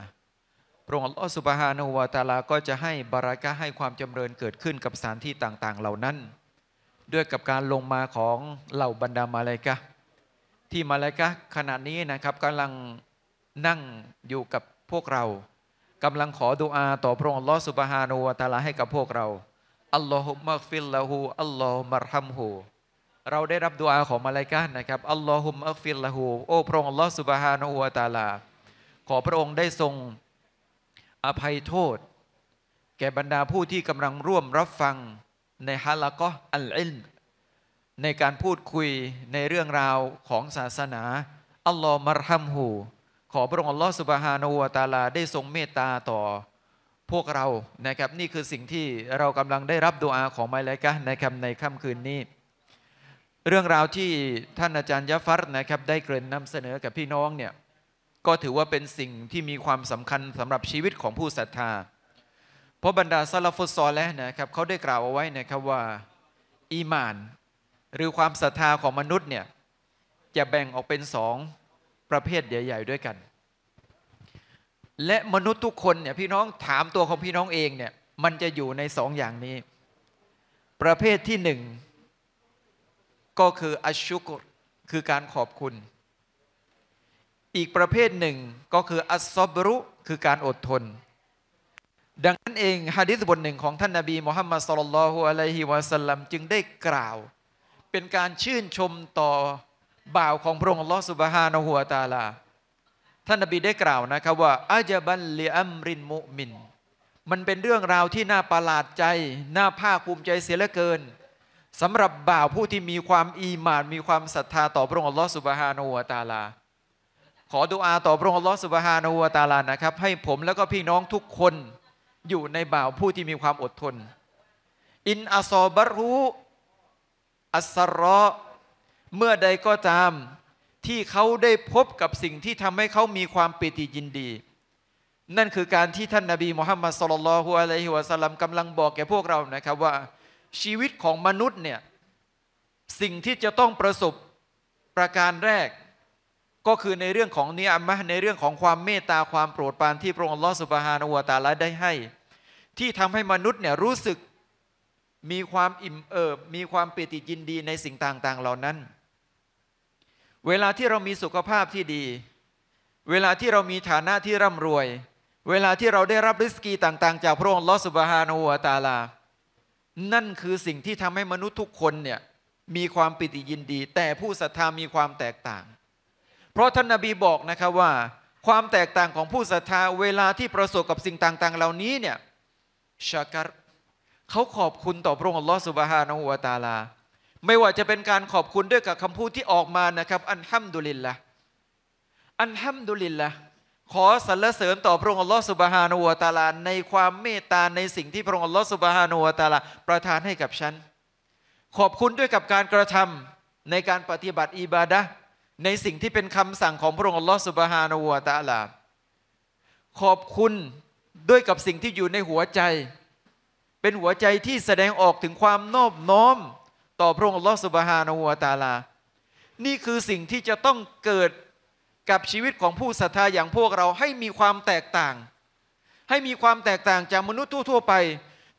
พระองค์อัลลอฮฺสุบฮานาหัวตาลา ก็จะให้บารักะให้ความจำเริญเกิดขึ้นกับสถานที่ต่าง ๆเหล่านั้น ด้วยกับการลงมาของเหล่าบรรดามาลายกะที่มาลายกะขณะนี้นะครับกำลังนั่งอยู่กับพวกเรากำลังขอดุอาต่อพระองค์ลอสุบฮานูวาตาลาให้กับพวกเรา อัลลอฮุมักฟิลละหูอัลลอฮุมารฮัมหูเราได้รับดุอาของมาลายกานะครับ อัลลอฮุมักฟิลละหูโอ้พระองค์ลอสุบฮานูวาตาลา ขอพระองค์ได้ทรงอภัยโทษ แก่บรรดาผู้ที่กำลังร่วมรับฟังในฮะละก็อัลอินในการพูดคุยในเรื่องราวของศาสนา อัลลอฮ์มารฮัมหูขอพระองค์ลอสุบฮานูตาลาได้ทรงเมตตาต่อ พวกเรานะครับนี่คือสิ่งที่เรากำลังได้รับดูอาของไมลกะนะครับในค่ำคืนนี้เรื่องราวที่ท่านอาจารย์ยะฟัตนะครับได้เกริ่นนำเสนอกับพี่น้องเนี่ยก็ถือว่าเป็นสิ่งที่มีความสำคัญสำหรับชีวิตของผู้ศรัทธา เพราะบรรดาซาลฟุตซอลแล้วนะครับเขาได้กล่าวเอาไว้นะครับว่าอีมานหรือความศรัทธาของมนุษย์เนี่ยจะแบ่งออกเป็นสองประเภทใหญ่ๆด้วยกัน และมนุษย์ทุกคนเนี่ยพี่น้องถามตัวของพี่น้องเองเนี่ยมันจะอยู่ในสองอย่างนี้ ประเภทที่หนึ่งก็คืออัชุกคือการขอบคุณ อีกประเภทหนึ่งก็คือ อัซบรุคือการอดทน ดังนั้นเองฮะดิษบทหนึ่งของท่านนาบีมุฮัมมัดสลลัลฮุอะลัยฮิวะสัลลัม จึงได้กล่าว เป็นการชื่นชมต่อบ่าวของพระองค์ลอสุบฮานะหัวตาลาท่านนบีได้กล่าวนะครับว่าอาจบันเลียมรินมุมินมันเป็นเรื่องราวที่น่าประหลาดใจน่าภาคภูมิใจเสียเหลือเกินสำหรับบ่าวผู้ที่มีความอีหมานมีความศรัทธาต่อพระองค์ลอสุบฮานะหัวตาลาขอดุอาต่อพระองค์ลอสุบฮานะหัวตาลานะครับให้ผมแล้วก็พี่น้องทุกคนอยู่ในบ่าวผู้ที่มีความอดทน อินอซอบรุอัสรอเมื่อใดก็ตาม ที่เขาได้พบกับสิ่งที่ทำให้เขามีความปิติยินดี นั่นคือการที่ท่านนาบีมุฮัมมัดสลลัลฮุอะลัยฮิวะสัลลัมกำลังบอกแก่พวกเรานะครับว่า ชีวิตของมนุษย์เนี่ยสิ่งที่จะต้องประสบประการแรก ก็คือในเรื่องของเนียมะในเรื่องของความเมตตาความโปรดปรานที่พระองค์ลอสุบฮานอวตาลาได้ให้ ที่ทำให้มนุษย์เนี่ยรู้สึกมีความอิ่มเอิบมีความปิติยินดีในสิ่งต่าง ๆเหล่านั้นเวลาที่เรามีสุขภาพที่ดี เวลาที่เรามีฐานะที่ร่ำรวย เวลาที่เราได้รับริสกีต่างๆ จากพระองค์ลอสุบฮานอวตาลา นั่นคือสิ่งที่ทำให้มนุษย์ทุกคนเนี่ยมีความปิติยินดี แต่ผู้ศรัทธามีความแตกต่าง เพราะท่านนาบีบอกนะครับว่า ความแตกต่างของผู้ศรัทธาเวลาที่ประสบกับสิ่งต่าง ๆ เหล่านี้เนี่ยชากัรเขาขอบคุณต่อพระองค์ลอสุบฮานอวตาลาไม่ว่าจะเป็นการขอบคุณด้วยกับคำพูดที่ออกมานะครับ อันฮัมดุลิลละอันฮัมดุลิลละขอสรรเสริญต่อพระองค์อัลลอฮฺสุบฮานุวตาลาในความเมตตาในสิ่งที่พระองค์อัลลอฮฺสุบฮานุวตาลาประทานให้กับฉันขอบคุณด้วยกับการกระทำในการปฏิบัติอิบาดะในสิ่งที่เป็นคำสั่งของพระองค์อัลลอฮฺสุบฮานุวตาลา ขอบคุณด้วยกับสิ่งที่อยู่ในหัวใจ เป็นหัวใจที่แสดงออกถึงความนอบน้อมต่อพระองค์อัลลอฮฺสุบฮานาหัวตาลา นี่คือสิ่งที่จะต้องเกิดกับชีวิตของผู้ศรัทธาอย่างพวกเราให้มีความแตกต่าง ให้มีความแตกต่างจากมนุษย์ทั่วๆไป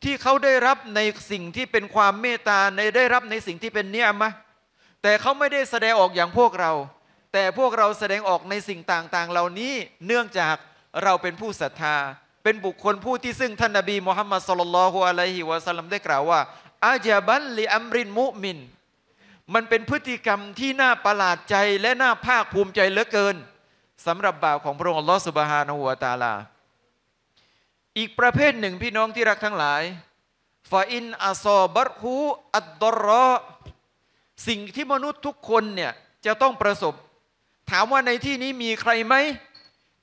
ที่เขาได้รับในสิ่งที่เป็นความเมตตาในได้รับในสิ่งที่เป็นเนียมะแต่เขาไม่ได้แสดงออกอย่างพวกเรา แต่พวกเราแสดงออกในสิ่งต่างๆ เหล่านี้เนื่องจากเราเป็นผู้ศรัทธา เป็นบุคคลผู้ที่ซึ่งท่านนบีมุฮัมมัดสุลลัลฮุอะลัยฮิวะสัลลัมได้กล่าวว่าอาจาบัลลีอัมรินมุมิน มันเป็นพฤติกรรมที่น่าประหลาดใจและน่าภาคภูมิใจเหลือเกินสำหรับบ่าวของพระองค์ลอสุบฮานาหัวตาลา อีกประเภทหนึ่งพี่น้องที่รักทั้งหลายฟาอินอาซอบัตฮูอัดดรอสิ่งที่มนุษย์ทุกคนเนี่ย จะต้องประสบ ถามว่าในที่นี้มีใครไหม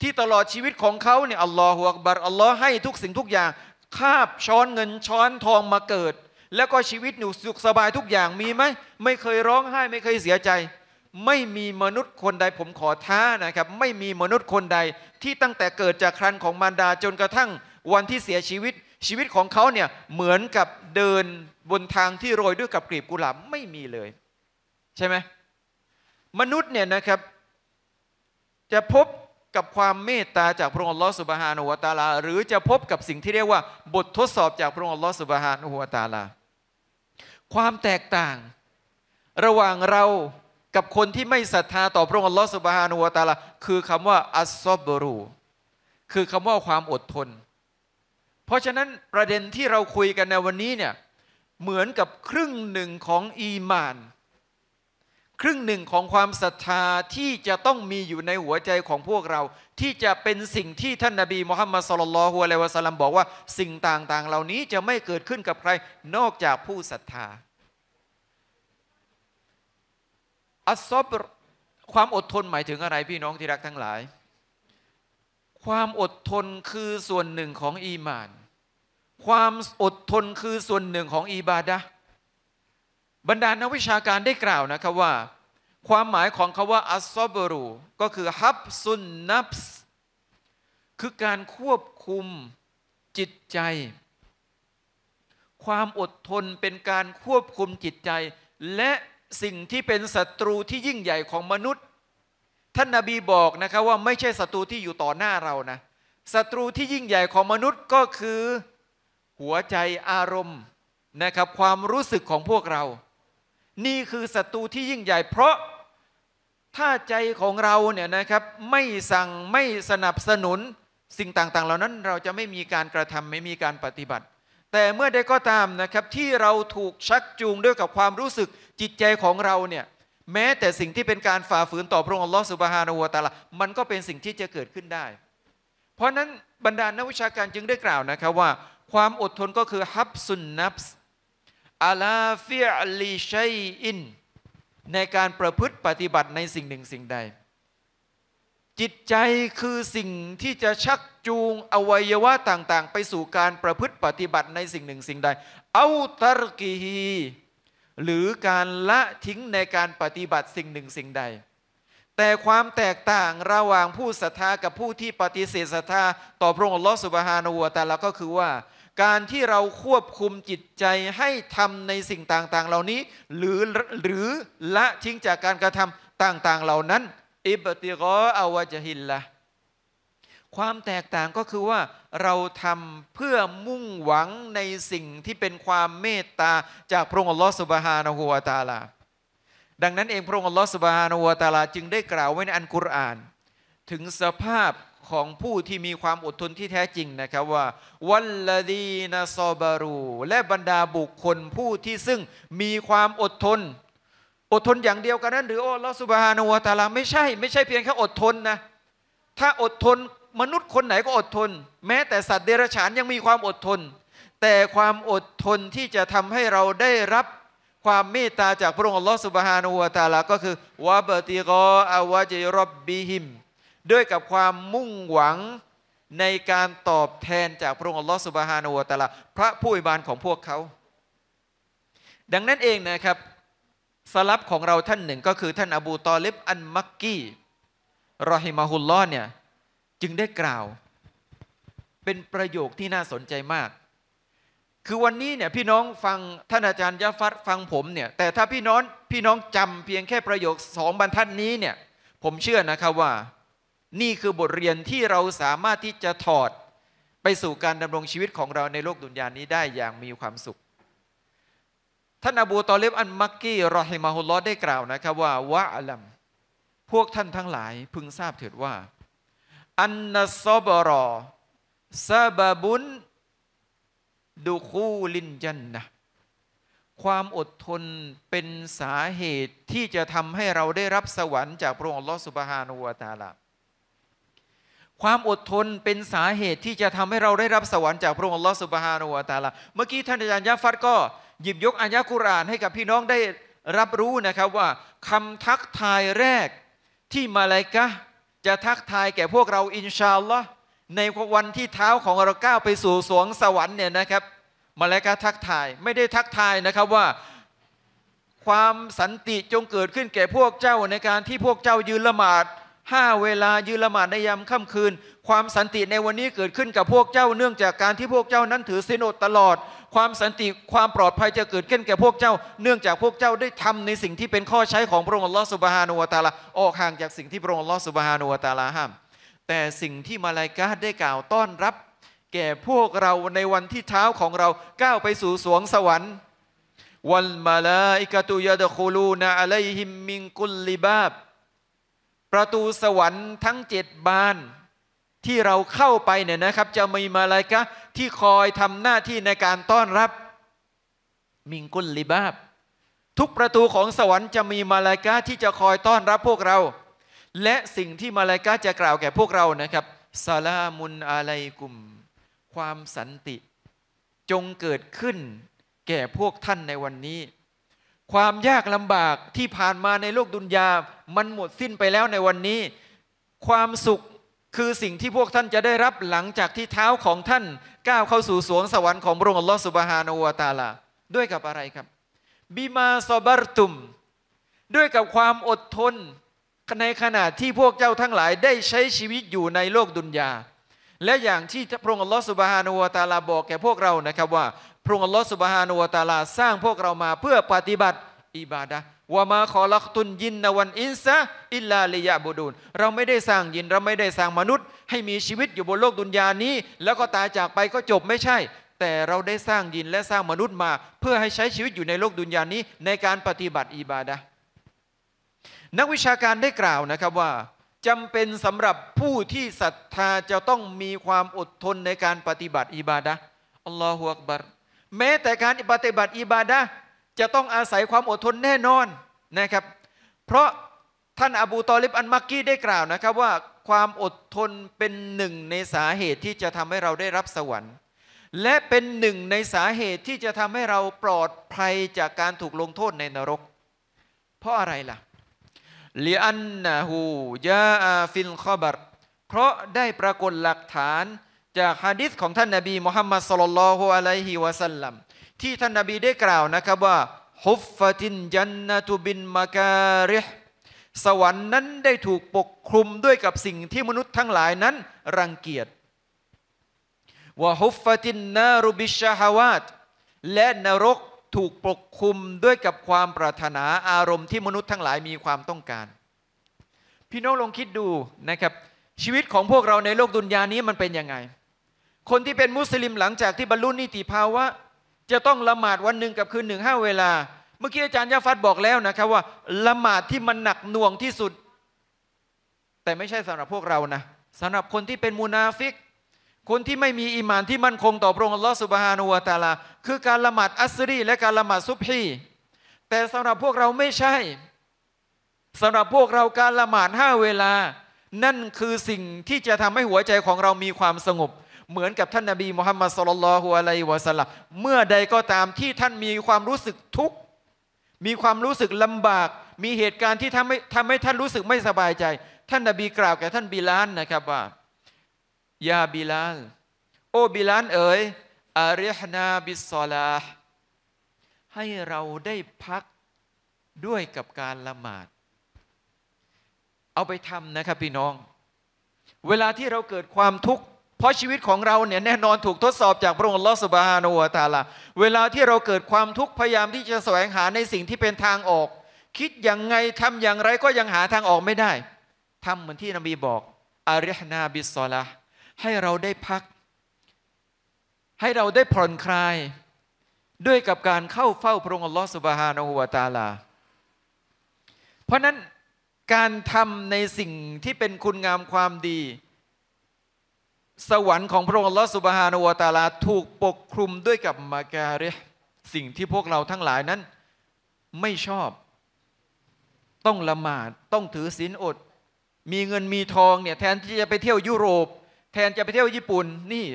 ที่ตลอดชีวิตของเขาเนี่ยอัลลอฮฺหัวบัตอัลลอฮ์ให้ทุกสิ่งทุกอย่างคาบช้อนเงินช้อนทองมาเกิดแล้วก็ชีวิตหนู่สุขสบายทุกอย่างมีไหมไม่เคยร้องไห้ไม่เคยเสียใจ ไม่มีมนุษย์คนใดผมขอท้านะครับ ไม่มีมนุษย์คนใดที่ตั้งแต่เกิดจากครภนของมารดาจนกระทั่งวันที่เสียชีวิต ชีวิตของเขาเนี่ย เหมือนกับเดินบนทางที่โรยด้วยกับกลีบกุหลาบไม่มีเลย ใช่ไหม มนุษย์เนี่ยนะครับจะพบกับความเมตตาจากพระองค์ลอสุบฮานุวตาลาหรือจะพบกับสิ่งที่เรียกว่า บททดสอบจากพระองค์ลอสุบฮานุวตาลาความแตกต่าง ระหว่างเรากับคนที่ไม่ศรัทธาต่อพระองค์อัลลอฮฺสุบฮานูวตาลาคือคำว่าอัสซอบรู คือคำว่าความอดทน เพราะฉะนั้นประเด็นที่เราคุยกันในวันนี้เนี่ยเหมือนกับครึ่งหนึ่งของอีมานครึ่งหนึ่งของความศรัทธาที่จะต้องมีอยู่ในหัวใจของพวกเรา ที่จะเป็นสิ่งที่ท่านนาบีมุฮัมมัดสุลลัลฮุอะลัยวะสัลลัมบอกว่าสิ่งต่างๆ เหล่านี้จะไม่เกิดขึ้นกับใครนอกจากผู้ศรัทธาอัศบความอดทนหมายถึงอะไรพี่น้องที่รักทั้งหลาย ความอดทนคือส่วนหนึ่งของอีมาน ความอดทนคือส่วนหนึ่งของอีบาดะห์บรรดานักวิชาการได้กล่าวนะครับว่า ความหมายของคาว่าอัสซอบรูก็คือฮับซุนนับสคือการควบคุมจิตใจ ความอดทนเป็นการควบคุมจิตใจ และสิ่งที่เป็นศัตรูที่ยิ่งใหญ่ของมนุษย์ ท่านนาบีบอกนะครับว่าไม่ใช่ศัตรูที่อยู่ต่อหน้าเรานะศัตรูที่ยิ่งใหญ่ของมนุษย์ก็คือ หัวใจอารมณ์นะครับความรู้สึกของพวกเรานี่คือศัตรูที่ยิ่งใหญ่เพราะ ถ้าใจของเราเนี่ยนะครับไม่สั่งไม่สนับสนุนสิ่งต่างๆ เหล่านั้นเราจะไม่มีการกระทำไม่มีการปฏิบัติ แต่เมื่อใดก็ตามนะครับที่เราถูกชักจูงด้วยกับความรู้สึกจิตใจของเราเนี่ยแม้แต่สิ่งที่เป็นการฝ่าฝืนต่อพระองค์อัลลอฮฺสุบฮานาหัวตาละมันก็เป็นสิ่งที่จะเกิดขึ้นได้ เพราะนั้นบรรดานักวิชาการจึงได้กล่าวนะครับว่า ความอดทนก็คือฮับซุนนับส์อาลาฟิอลีชัยอินในการประพฤติปฏิบัติในสิ่งหนึ่งสิ่งใด จิตใจคือสิ่งที่จะชักจูงอวัยวะต่างๆ ไปสู่การประพฤติปฏิบัติในสิ่งหนึ่งสิ่งใด เอาตรกีฮีหรือการละทิ้งในการปฏิบัติสิ่งหนึ่งสิ่งใด แต่ความแตกต่างระหว่างผู้ศรัทธากับผู้ที่ปฏิเสธศรัทธาต่อพระองค์ลอสุบฮานูวตาล้ก็คือว่าการที่เราควบคุมจิตใจให้ทำในสิ่งต่างๆ เหล่านี้ หรือหรือละทิ้งจากการกระทำต่างๆ เหล่านั้นอิบติกออาวจฮิลละความแตกต่างก็คือว่าเราทำเพื่อมุ่งหวังในสิ่งที่เป็นความเมตตาจากพระองค์อัลลอฮฺสุบฮานะฮูวาตาลา ดังนั้นเองพระองค์อัลลอฮฺสุบฮานะฮูวาตาลา จึงได้กล่าวไว้ในอันกุรอาน ถึงสภาพของผู้ที่มีความอดทนที่แท้จริงนะครับว่า วัลลดีนาซอบารู และบรรดาบุคคลผู้ที่ซึ่งมีความอดทน อดทนอย่างเดียวกันนั้น หรือโอ้ลอสุบฮานวตาลาไม่ใช่ไม่ใช่เพียงแค่อดทนนะ ถ้าอดทนมนุษย์คนไหนก็อดทน แม้แต่สัตว์เดรัจฉานยังมีความอดทน แต่ความอดทนที่จะทำให้เราได้รับความเมตตาจากพระองค์ลอสุบฮานุวัตาลาก็คือวะบติกออาวะจิรบบิหิมด้วยกับความมุ่งหวังในการตอบแทนจากพระองค์อัลลอฮฺสุบฮานาอูตะลาพระผู้อวบานของพวกเขา ดังนั้นเองนะครับ สลับของเราท่านหนึ่งก็คือท่านอบูตอลิบอันมักกี้รอฮิมาฮุลลอเนี่ย จึงได้กล่าว เป็นประโยคที่น่าสนใจมาก คือวันนี้เนี่ยพี่น้องฟังท่านอาจารย์ยะฟัดฟังผมเนี่ย แต่ถ้าพี่น้องพี่น้องจำเพียงแค่ประโยคสองบรรทัดนี้เนี่ย ผมเชื่อนะครับว่านี่คือบทเรียนที่เราสามารถที่จะถอดไปสู่การดำรงชีวิตของเราในโลกดุนยานี้ได้อย่างมีความสุข ท่านอบูตอเลบอันมักกี้รอฮิมาฮุลลอได้กล่าวนะครับว่าวะอัลัม พวกท่านทั้งหลายพึงทราบเถิดว่า อันนัสบรอซาบบุนดูคูลินจันนะความอดทนเป็นสาเหตุที่จะทำให้เราได้รับสวรรค์จากพระองค์ลอสุบฮานุวตาลาความอดทนเป็นสาเหตุที่จะทำให้เราได้รับสวรรค์จากพระองค์อัลลอฮฺสุบฮานุวะตาละเมื่อกี้ท่านอาจารย์ยาฟัดก็หยิบยกอายะคุรานให้กับพี่น้องได้รับรู้นะครับว่า คำทักทายแรกที่มาลายกะจะทักทายแก่พวกเราอินชาอัลลอฮฺในวันที่เท้าของเราก้าวไปสู่สวงสวรรค์เนี่ยนะครับ มาลายกะทักทาย ไม่ได้ทักทายนะครับว่าความสันติจงเกิดขึ้นแก่พวกเจ้าในการที่พวกเจ้ายืนละหมาดห้าเวลายืนละหมาดในยามค่ำคืน ความสันติในวันนี้เกิดขึ้นกับพวกเจ้า เนื่องจากการที่พวกเจ้านั้นถือศีลอดตลอด ความสันติความปลอดภัยจะเกิดขึ้นแก่พวกเจ้า เนื่องจากพวกเจ้าได้ทำในสิ่งที่เป็นข้อใช้ของพระองค์อัลลอฮฺสุบฮานุวะตาลาออกห่างจากสิ่งที่พระองค์อัลลอฮฺสุบฮานุวะตาลาห้ามแต่สิ่งที่มาลายกาได้กล่าวต้อนรับ แก่พวกเราในวันที่เท้าของเราก้าวไปสู่สวงสวรรค์วัลมาลาอิกาตุยาดะคูลูนะอะลยฮิมมิงกุลลิบาบประตูสวรรค์ทั้งเจ็ดบานที่เราเข้าไปเนี่ยนะครับ จะมีมาลายกะที่คอยทำหน้าที่ในการต้อนรับ มิงกุลลิบาบ ทุกประตูของสวรรค์จะมีมาลายกะที่จะคอยต้อนรับพวกเรา และสิ่งที่มาลายกะจะกล่าวแก่พวกเรานะครับซาลามุนอาไลกุมความสันติ จงเกิดขึ้นแก่พวกท่านในวันนี้ความยากลำบากที่ผ่านมาในโลกดุนยา มันหมดสิ้นไปแล้วในวันนี้ ความสุขคือสิ่งที่พวกท่านจะได้รับหลังจากที่เท้าของท่าน ก้าวเข้าสู่สวงสวรรค์ของพระองค์อัลลอฮฺสุบฮานาวตาลา ด้วยกับอะไรครับบิมาซอบรตุม ด้วยกับความอดทนในขณะที่พวกเจ้าทั้งหลายได้ใช้ชีวิตอยู่ในโลกดุนยา และอย่างที่พระองค์อัลลอฮฺสุบฮานาวตาลาบอกแก่พวกเรานะครับว่าพระองค์อัลลอฮฺสุบฮานุวะตาลาสร้างพวกเรามาเพื่อปฏิบัติอิบาดะวามาขอลักตุนยินนวันอินซะอิลลาลิยาบุดูนเราไม่ได้สร้างยินเราไม่ได้สร้างมนุษย์ ให้มีชีวิตอยู่บนโลกดุนยานี้ แล้วก็ตายจากไปก็จบไม่ใช่ แต่เราได้สร้างยินและสร้างมนุษย์มาเพื่อให้ใช้ชีวิตอยู่ในโลกดุนยานี้ในการปฏิบัติอิบาดะนักวิชาการได้กล่าวนะครับว่าจำเป็นสำหรับผู้ที่ศรัทธาจะต้องมีความอดทนในการปฏิบัติอิบาดะอัลลอฮฺอักบาร์แม้แต่การปฏิบัติอิบาดะจะต้องอาศัยความอดทนแน่นอนนะครับ เพราะท่านอบูตอลิบอันมักกี้ได้กล่าวนะครับว่าความอดทนเป็นหนึ่งในสาเหตุที่จะทำให้เราได้รับสวรรค์และเป็นหนึ่งในสาเหตุที่จะทำให้เราปลอดภัยจากการถูกลงโทษในนรก เพราะอะไรล่ะเลียนนาหูยาอฟิลคอบัตเพราะได้ปรากฏหลักฐานจากฮะดิษของท่านนาบีมุฮัมมัดสุลลัลฮุอะลัยฮิวะสัลลัมที่ท่านนาบีได้กล่าวนะครับว่าฮุฟฟะตินยันนะตุบินมาการิห์สวรรค์นั้นได้ถูกปกคลุมด้วยกับสิ่งที่มนุษย์ทั้งหลายนั้นรังเกียจวะฮุฟฟะตินนารุบิชฮาวาตและนรกถูกปกคลุมด้วยกับความปรารถนาอารมณ์ที่มนุษย์ทั้งหลายมีความต้องการ พี่น้องลองคิดดูนะครับชีวิตของพวกเราในโลกดุนยานี้มันเป็นยังไงคนที่เป็นมุสลิมหลังจากที่บรรลุนิติภาวะ จะต้องละหมาดวันหนึ่งกับคืนหนึ่งห้าเวลา เมื่อกี้อาจารย์ยาฟัดบอกแล้วนะครับว่าละหมาดที่มันหนักหน่วงที่สุด แต่ไม่ใช่สำหรับพวกเรานะสำหรับคนที่เป็นมูนาฟิก คนที่ไม่มีอิมานที่มั่นคงต่อพระองค์อัลลอฮฺสุบฮานุวาตาลาคือการละหมาดอัสรีและการละหมาดซุบฮีแต่สำหรับพวกเราไม่ใช่สำหรับพวกเราการละหมาดห้าเวลา นั่นคือสิ่งที่จะทำให้หัวใจของเรามีความสงบเหมือนกับ ท่านนาบีมุฮัมมัดสุลลัลฮุอะลัยวะสัลลัมเมื่อใดก็ตามที่ท่านมีความรู้สึกทุกข์มีความรู้สึกลำบาก มีเหตุการณ์ที่ทำให้ทำให้ท่านรู้สึกไม่สบายใจ ท่านนาบีกล่าวแก่ท่านบิลานนะครับว่ายาบิลานโอ้บิลานเอ๋ยอาริฮนาบิสซาลาให้เราได้พักด้วยกับการละหมาด เอาไปทำนะครับ พี่น้อง เวลาที่เราเกิดความทุกข์เพราะชีวิตของเราเนี่ยแน่นอนถูกทดสอบจากพระองค์ลอสุบฮานอวตาลา เวลาที่เราเกิดความทุกข์พยายามที่จะแสวงหาในสิ่งที่เป็นทางออก คิดอย่างไงทำอย่างไรก็ยังหาทางออกไม่ได้ ทำเหมือนที่นบีบอกอาริฮนาบิสซอลาให้เราได้พัก ให้เราได้ผ่อนคลาย ด้วยกับการเข้าเฝ้าพระองค์ลอสุบฮานอวตาลา เพราะนั้นการทำในสิ่งที่เป็นคุณงามความดีสวรรค์ของพระองค์ลอสุบฮานวตาลาถูกปกคลุมด้วยกับมาการิสิ่งที่พวกเราทั้งหลายนั้น ไม่ชอบ ต้องละหมาด ต้องถือศีลอด มีเงินมีทองเนี่ยแทนที่จะไปเที่ยวยุโรป แทนจะไปเที่ยวญี่ปุ่น นี่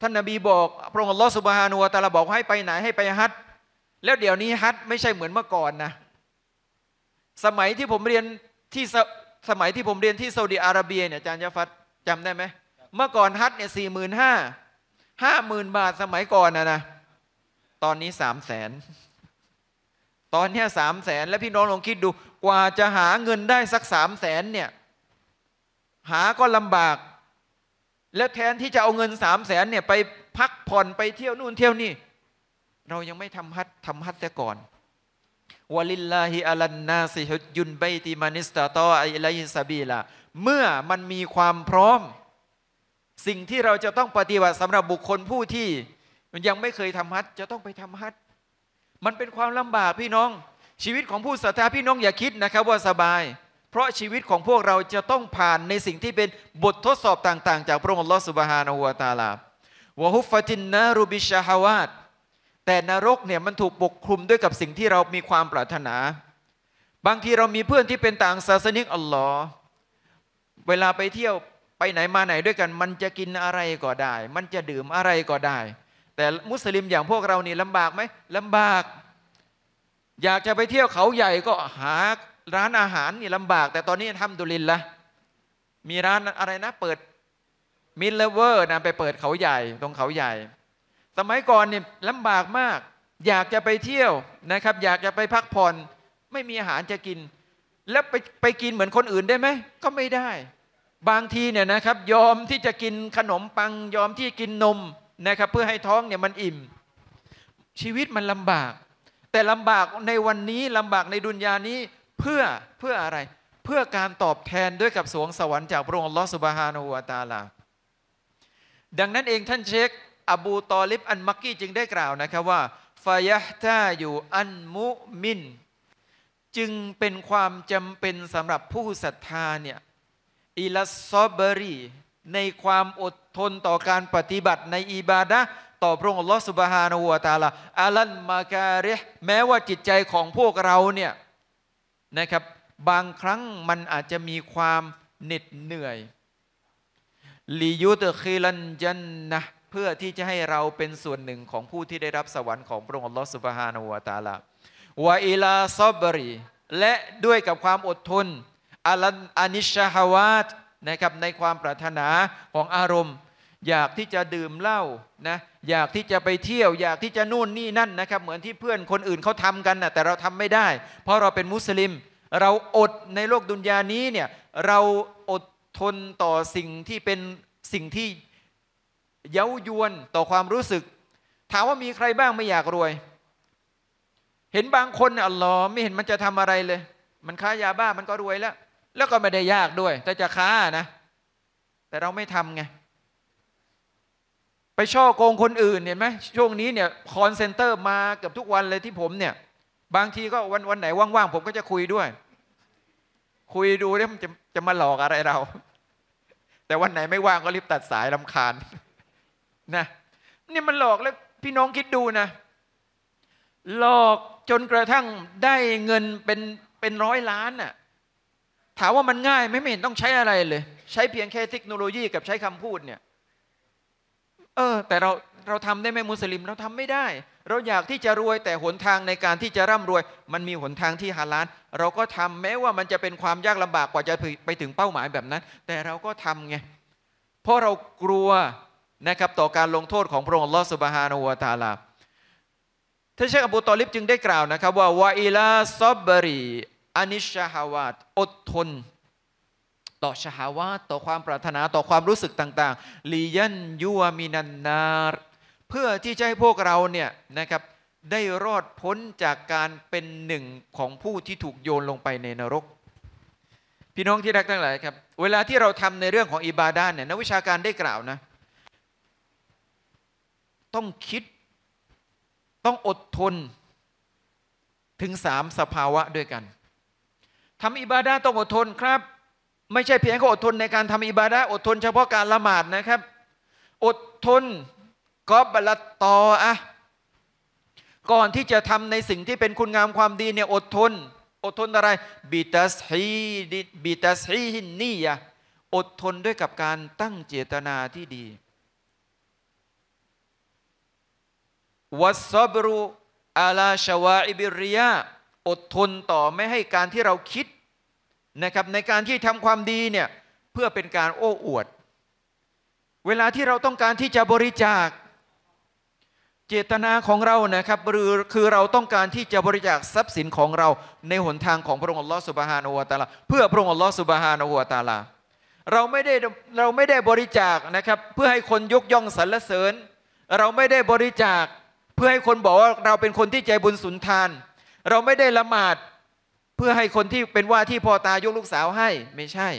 ท่านนาบีบอก พระองค์ลอสุบฮานวตาลาบอกให้ไปไหนให้ไปฮัทแล้วเดี๋ยวนี้ฮัทไม่ใช่เหมือนเมื่อก่อนนะสมัยที่ผมเรียนที่สมัยที่ผมเรียนที่ซาอุดีอาระเบียเนี่ยอาจารย์ยาฟัดจำได้ไหมเมื่อก่อนฮัทเนี่ยสี่หมื่นห้าห้าหมื่นบาทสมัยก่อนนะนะ ตอนนี้สามแสนตอนนี้สามแสนแล้วพี่น้องลองคิดดู กว่าจะหาเงินได้สักสามแสนเนี่ยหาก็ลำบาก แล้วแทนที่จะเอาเงินสามแสนเนี่ยไปพักผ่อนไปเที่ยวนู่นเที่ยวนี่เรายังไม่ทำฮัททำฮัทแต่ก่อนวลิลลาฮิอัลันนาสิฮุดยุนไบติมานิสตาตออิลัยซาบีละเมื่อมันมีความพร้อมสิ่งที่เราจะต้องปฏิบัติสำหรับบุคคลผู้ที่มันยังไม่เคยทำฮัทจะต้องไปทำฮัทมันเป็นความลำบากพี่น้อง ชีวิตของผู้ศรัทธาพี่น้องอย่าคิดนะครับ ว่าสบาย เพราะชีวิตของพวกเราจะต้องผ่านในสิ่งที่เป็นบททดสอบ ต่างๆจากพระองค์ลอสุบฮานอัวตาลาวะฮุฟตินนารูบิชาฮาวาตแต่นรกเนี่ยมันถูกปกคลุมด้วยกับสิ่งที่เรามีความปรารถนา บางทีเรามีเพื่อนที่เป็นต่างศาสนิกอัลลอฮ์เวลาไปเที่ยวไปไหนมาไหนด้วยกันมันจะกินอะไรก็ได้ มันจะดื่มอะไรก็ได้ แต่มุสลิมอย่างพวกเรานี่ลำบากไหมลำบาก อยากจะไปเที่ยวเขาใหญ่ก็หาร้านอาหารนี่ลำบาก แต่ตอนนี้ทำดุลินละมีร้านอะไรนะ เปิดมิลเลเวอร์นะไปเปิดเขาใหญ่ตรงเขาใหญ่ สมัยก่อนเนี่ยลำบากมาก อยากจะไปเที่ยวนะครับ อยากจะไปพักผ่อนไม่มีอาหารจะกิน แล้วไปไปกินเหมือนคนอื่นได้ไหมก็ไม่ได้บางทีเนี่ยนะครับยอมที่จะกินขนมปังยอมที่กินนมนะครับเพื่อให้ท้องเนี่ยมันอิ่ม ชีวิตมันลำบาก แต่ลำบากในวันนี้ลำบากในดุนยานี้เพื่อเพื่ออะไร เพื่อการตอบแทนด้วยกับสวงสวรรค์จากพระองค์ลอสุบฮานูอัตาลา ดังนั้นเองท่านเชคอบูตอลิบอันมักกี้ จึงได้กล่าว นะครับว่าฟายะตาอยู่อันมุมินจึงเป็นความจำเป็นสำหรับผู้ศรัทธาเนี่ยอิลสซอบรีในความอดทนต่อการปฏิบัติในอิบาดะต่อพระองค์ลอสุบฮานาหัวตาลาอาลันมาการิแม้ว่าจิตใจของพวกเราเนี่ยนะครับบางครั้งมันอาจจะมีความเหน็ดเหนื่อยลียุตคีลันจันนะเพื่อที่จะให้เราเป็นส่วนหนึ่งของผู้ที่ได้รับสวรรค์ของพระองค์ลอสุบฮานาหัวตาลาวาอิลาซอบรีและด้วยกับความอดทนอัลอานิชฮาวาตนะครับในความปรารถนาของอารมณ์ อยากที่จะดื่มเหล้านะอยากที่จะไปเที่ยว อยากที่จะนู่นนี่นั่นนะครับ เหมือนที่เพื่อนคนอื่นเขาทำกันนะแต่เราทำไม่ได้ เพราะเราเป็นมุสลิม เราอดในโลกดุนยานี้เนี่ยเราอดทนต่อสิ่งที่เป็นสิ่งที่เย้ายวนต่อความรู้สึก ถามว่ามีใครบ้างไม่อยากรวย เห็นบางคนเนี่ยอัลลอฮ์ไม่เห็นมันจะทำอะไรเลย มันค้ายาบ้ามันก็รวยแล้วแล้วก็ไม่ได้ยากด้วย แต่จะค้านะแต่เราไม่ทำไงไปช่อโกงคนอื่นเห็นไหมช่วงนี้เนี่ย คอนเซนเตอร์มาเกือบทุกวันเลยที่ผมเนี่ย บางทีก็วันวันไหนว่างๆผมก็จะคุยด้วย คุยดูแล้วมันจะจะมาหลอกอะไรเรา แต่วันไหนไม่ว่างก็รีบตัดสายลำคาญ นะนี่มันหลอกแล้วพี่น้องคิดดูนะหลอกจนกระทั่งได้เงินเป็นเป็นร้อยล้านอะ่ะถามว่ามันง่ายไหมไม่เห็นต้องใช้อะไรเลย ใช้เพียงแค่เทคโนโลยีกับใช้คำพูดเนี่ยเออแต่เราเราทำได้ไหมมุสลิมเราทำไม่ได้ เราอยากที่จะรวยแต่หนทางในการที่จะร่ำรวย มันมีหนทางที่ฮาลาลเราก็ทำแม้ว่ามันจะเป็นความยากลำบากกว่าจะไปถึงเป้าหมายแบบนั้น แต่เราก็ทำไงเพราะเรากลัวนะครับต่อการลงโทษของพระองค์ลอสุบฮานอวตาลาท่านเชคอบูตอลิบจึงได้กล่าวนะครับว่าวาอิลาซอบบรีอานิชฮาวาตอดทน ต่อชฮาวาตต่อความปรารถนาต่อความรู้สึกต่าง ๆ ลียันยัวมินันนาเพื่อที่จะให้พวกเราเนี่ยนะครับได้รอดพ้นจากการเป็นหนึ่งของผู้ที่ถูกโยนลงไปในนรก พี่น้องที่รักทั้งหลายครับ เวลาที่เราทำในเรื่องของอิบาดานเนี่ยนักวิชาการได้กล่าวนะต้องคิดต้องอดทน ถึงสามสภาวะด้วยกันทำอิบาดาต้องอดทน ครับ ไม่ใช่เพียงแค่อดทน ในการทำอิบาดาอดทนเฉพาะการละหมาดนะครับ อดทนกอบละตออะก่อนที่จะทำในสิ่งที่เป็นคุณงามความดีเนี่ยอดทน อดทนอะไรบิตัสฮีดบิตัสฮีฮินนี่ยะอดทนด้วยกับการตั้งเจตนาที่ดีวัสบรุอาลาชวาอิบิริยาอดทนต่อไม่ให้การที่เราคิดนะครับในการที่ทำความดีเนี่ยเพื่อเป็นการโอ้อวด เวลาที่เราต้องการที่จะบริจาค เจตนาของเรานะครับหรือคือเราต้องการที่จะบริจาคทรัพย์สินของเรา ในหนทางของพระองค์อัลลอฮฺสุบฮานออะตาลาเพื่อพระองค์อัลลอฮฺสุบฮานออะตาลาเราไม่ได้เราไม่ได้บริจาคนะครับเพื่อให้คนยกย่องสรรเสริญ เราไม่ได้บริจาค เพื่อให้คนบอกว่าเราเป็นคนที่ใจบุญสุนทานเราไม่ได้ละหมาดเพื่อให้คนที่เป็นว่าที่พ่อตายกลูกสาวให้ไม่ใช่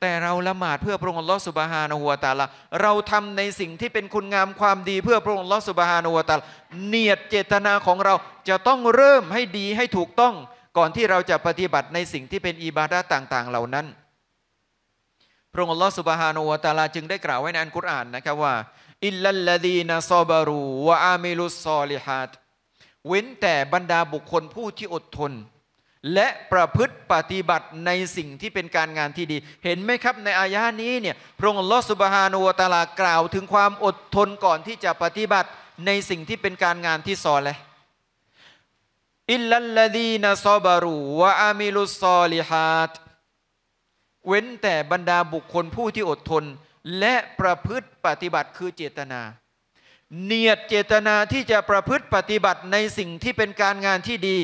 แต่เราละหมาดเพื่อพระองค์ลอสุบฮานอหัวตาละเราทำในสิ่งที่เป็นคุณงามความดี เพื่อพระองค์ลอสุบฮานอหัวตาลเนียดเจตนาของเราจะต้องเริ่มให้ดีให้ถูกต้องก่อนที่เราจะปฏิบัติในสิ่งที่เป็นอิบาดาต่าง ๆ เหล่านั้น พระองค์ลอสุบฮานอหัวตาลาจึงได้กล่าวไว้ในอันกุรอานนะครับว่า อิลลัลลดีนซอบารูวะอามิลุสซอลิฮัดเว้นแต่บรรดาบุคคลผู้ที่อดทน และประพฤติปฏิบัติในสิ่งที่เป็นการงานที่ดี เห็นไหมครับในอายะนี้เนี่ยพระองค์ลอสุบฮานูตาลากล่าวถึงความอดทนก่อนที่จะปฏิบัติในสิ่งที่เป็นการงานที่ซอเลยอิลลัลลดีนซอบารูวะอามิลุซอลิฮัดเว้นแต่บรรดาบุคคลผู้ที่อดทน และประพฤติปฏิบัติคือเจตนาเนียดเจตนาที่จะประพฤติปฏิบัติในสิ่งที่เป็นการงานที่ดี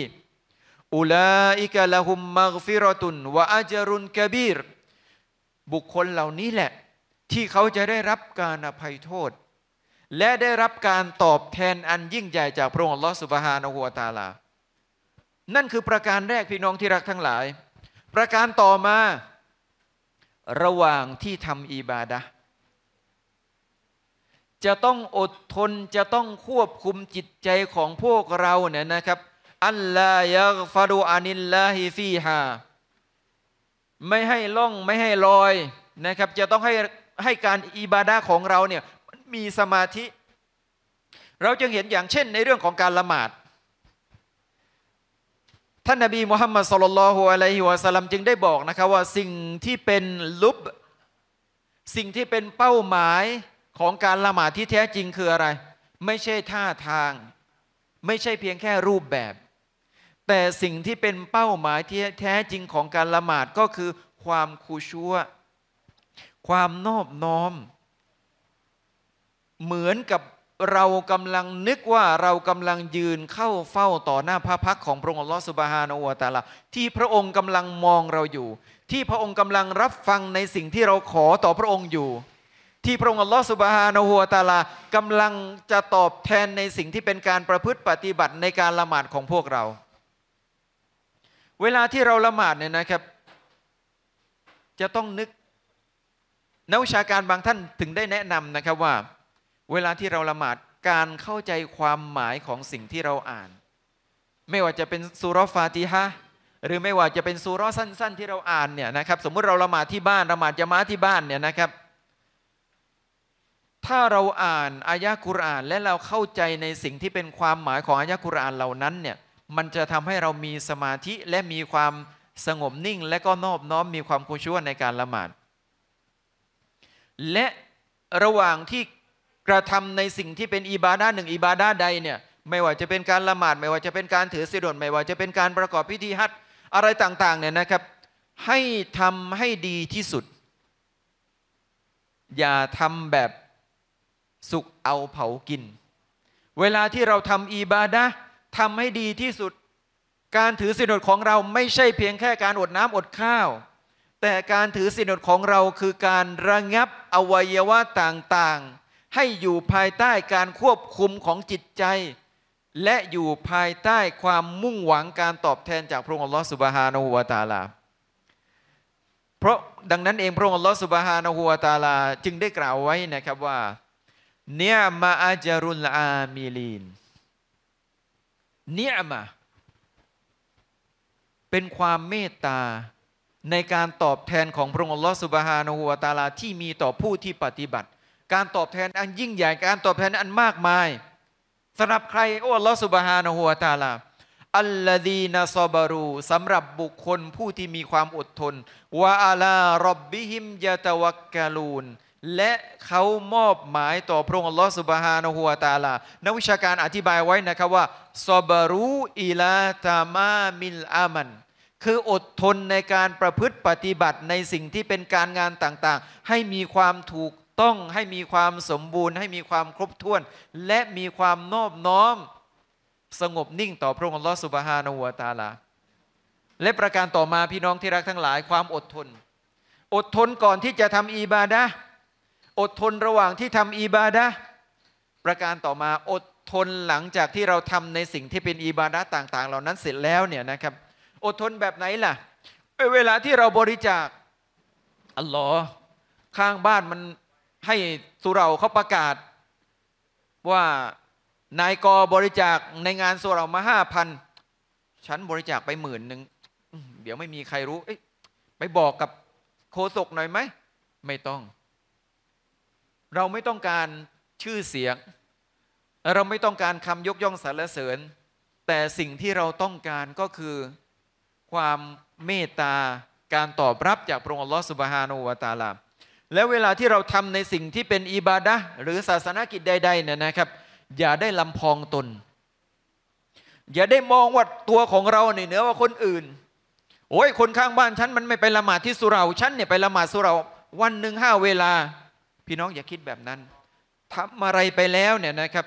อุลาอิกะละหุมมักฟิรตุนวะอาจรุนกะบีร บุคคลเหล่านี้แหละ ที่เขาจะได้รับการอภัยโทษ และได้รับการตอบแทนอันยิ่งใหญ่จากพระองค์ลอสุบฮานะหัวตาลา นั่นคือประการแรกพี่น้องที่รักทั้งหลาย ประการต่อมา ระหว่างที่ทำอิบาดะหจะต้องอดทนจะต้องควบคุมจิตใจของพวกเราเนี่ยนะครับ อัลลายกฟารูอานิลลาฮิฟีฮาไม่ให้ล่องไม่ให้ลอยนะครับ จะต้องให้ให้การอิบาดาของเราเนี่ยมีสมาธิ เราจึงเห็นอย่างเช่นในเรื่องของการละหมาด ท่านนบีมุฮัมมัดสุลลัลฮุอะลัยฮิวะสัลลัมจึงได้บอกนะครับว่าสิ่งที่เป็นลุบ สิ่งที่เป็นเป้าหมายของการละหมาดที่แท้จริงคืออะไร ไม่ใช่ท่าทาง ไม่ใช่เพียงแค่รูปแบบ แต่สิ่งที่เป็นเป้าหมายที่แท้จริงของการละหมาดก็คือ ความคูชัวความนอบน้อม เหมือนกับเรากำลังนึกว่าเรากำลังยืนเข้าเฝ้าต่อหน้าพระพักของพระองค์ลอสุบฮานอวตาละที่พระองค์กำลังมองเราอยู่ ที่พระองค์กำลังรับฟังในสิ่งที่เราขอต่อพระองค์อยู่ที่พระองค์อัลลอฮฺสุบฮานาหัวตาลากำลังจะตอบแทนในสิ่งที่เป็นการประพฤติปฏิบัติในการละหมาดของพวกเรา เวลาที่เราละหมาดเนี่ยนะครับ จะต้องนึกนักวิชาการบางท่านถึงได้แนะนำนะครับว่า เวลาที่เราละหมาดการเข้าใจความหมายของสิ่งที่เราอ่าน ไม่ว่าจะเป็นสุรฟาติฮะหรือไม่ว่าจะเป็นสุรสั้น ๆ ที่เราอ่านเนี่ยนะครับ สมมุติเราละหมาดที่บ้านละหมาดจะมาที่บ้านเนี่ยนะครับถ้าเราอ่านอายะคุรานและเราเข้าใจในสิ่งที่เป็นความหมายของอายะคุรานเหล่านั้นเนี่ยมันจะทำให้เรามีสมาธิและมีความสงบนิ่งและก็นอบน้อมมีความคุชั่วในการละหมาด และระหว่างที่กระทำในสิ่งที่เป็นอิบาดาหนึ่งอิบาดาใดเนี่ยไม่ว่าจะเป็นการละหมาด ไม่ว่าจะเป็นการถือศีลไม่ว่าจะเป็นการประกอบพิธีฮัตอะไรต่างๆเนี่ยนะครับ ให้ทำให้ดีที่สุด อย่าทำแบบสุกเอาเผากิน เวลาที่เราทำอีบาดะทำให้ดีที่สุด การถือสินอดของเราไม่ใช่เพียงแค่การอดน้ำอดข้าว แต่การถือสินอดของเราคือการระงับอวัยวะต่างๆ ให้อยู่ภายใต้การควบคุมของจิตใจ และอยู่ภายใต้ความมุ่งหวัง การตอบแทน จากพระองค์อัลลอฮฺสุบฮานาหัวาตาลา เพราะดังนั้นเองพระองค์อัลลอฮฺสุบฮานาหัวาตาลาจึงได้กล่าวไว้นะครับว่าเนี่ยมาอาจารุลอามิลีนเนี่ยมาเป็นความเมตตาในการตอบแทนของพระองค์ลอสุบฮานะฮูวตาลาที่มีต่อผู้ที่ปฏิบัติ การตอบแทน อันยิ่งใหญ่ การตอบแทนอันมากมายสำหรับใครโอ้ลอสุบฮานะฮูวตาลาอัลลดีนาซอบารูสำหรับบุคคลผู้ที่มีความอดทนวะอาลารบบิฮิมยะตะวักกาลูนและเขามอบหมายต่อพระองค์อัลลอฮฺสุบฮานะฮัวตาลานักวิชาการอธิบายไว้นะครับว่าซอบารูอิลาตามามิลอามัน คืออดทนในการประพฤติปฏิบัติในสิ่งที่เป็นการงานต่างๆ ให้มีความถูกต้อง ให้มีความสมบูรณ์ ให้มีความครบถ้วน และมีความนอบน้อมสงบนิ่งต่อพระองค์อัลลอฮฺสุบฮานะฮัวตาลา และประการต่อมาพี่น้องที่รักทั้งหลายความอดทน อดทนก่อนที่จะทำอีบาดะห์อดทนระหว่างที่ทำอิบาดะประการต่อมาอดทนหลังจากที่เราทำในสิ่งที่เป็นอิบาดะต่างๆ เหล่านั้นเสร็จแล้วเนี่ยนะครับ อดทนแบบไหนล่ะเวลาที่เราบริจาค อัลลอฮ์ข้างบ้านมันให้สุเราเขาประกาศ ว่า นายกบริจาคในงานสุเรามาห้าพันฉันบริจาคไปหมื่นหนึ่งเดี๋ยวไม่มีใครรู้ไปบอกกับโคศกหน่อยไหมไม่ต้องเราไม่ต้องการชื่อเสียง เราไม่ต้องการคำยกย่องสรรเสริญ แต่สิ่งที่เราต้องการก็คือ ความเมตตาการตอบรับจากพระองค์อัลลอฮฺสุบฮานูวาตาลาและเวลาที่เราทำในสิ่งที่เป็นอิบาดะหรือศาสนกิจใดๆเนี่ยนะครับ อย่าได้ลำพองตน อย่าได้มองว่าตัวของเราเนเหนือกว่าคนอื่นโอ้ยคนข้างบ้านฉันมันไม่ไปละหมาดที่สุเราฉันเนี่ยไปละหมาดสุเราวันหนึ่งห้าเวลาพี่น้องอย่าคิดแบบนั้นทำอะไรไปแล้วเนี่ยนะครับ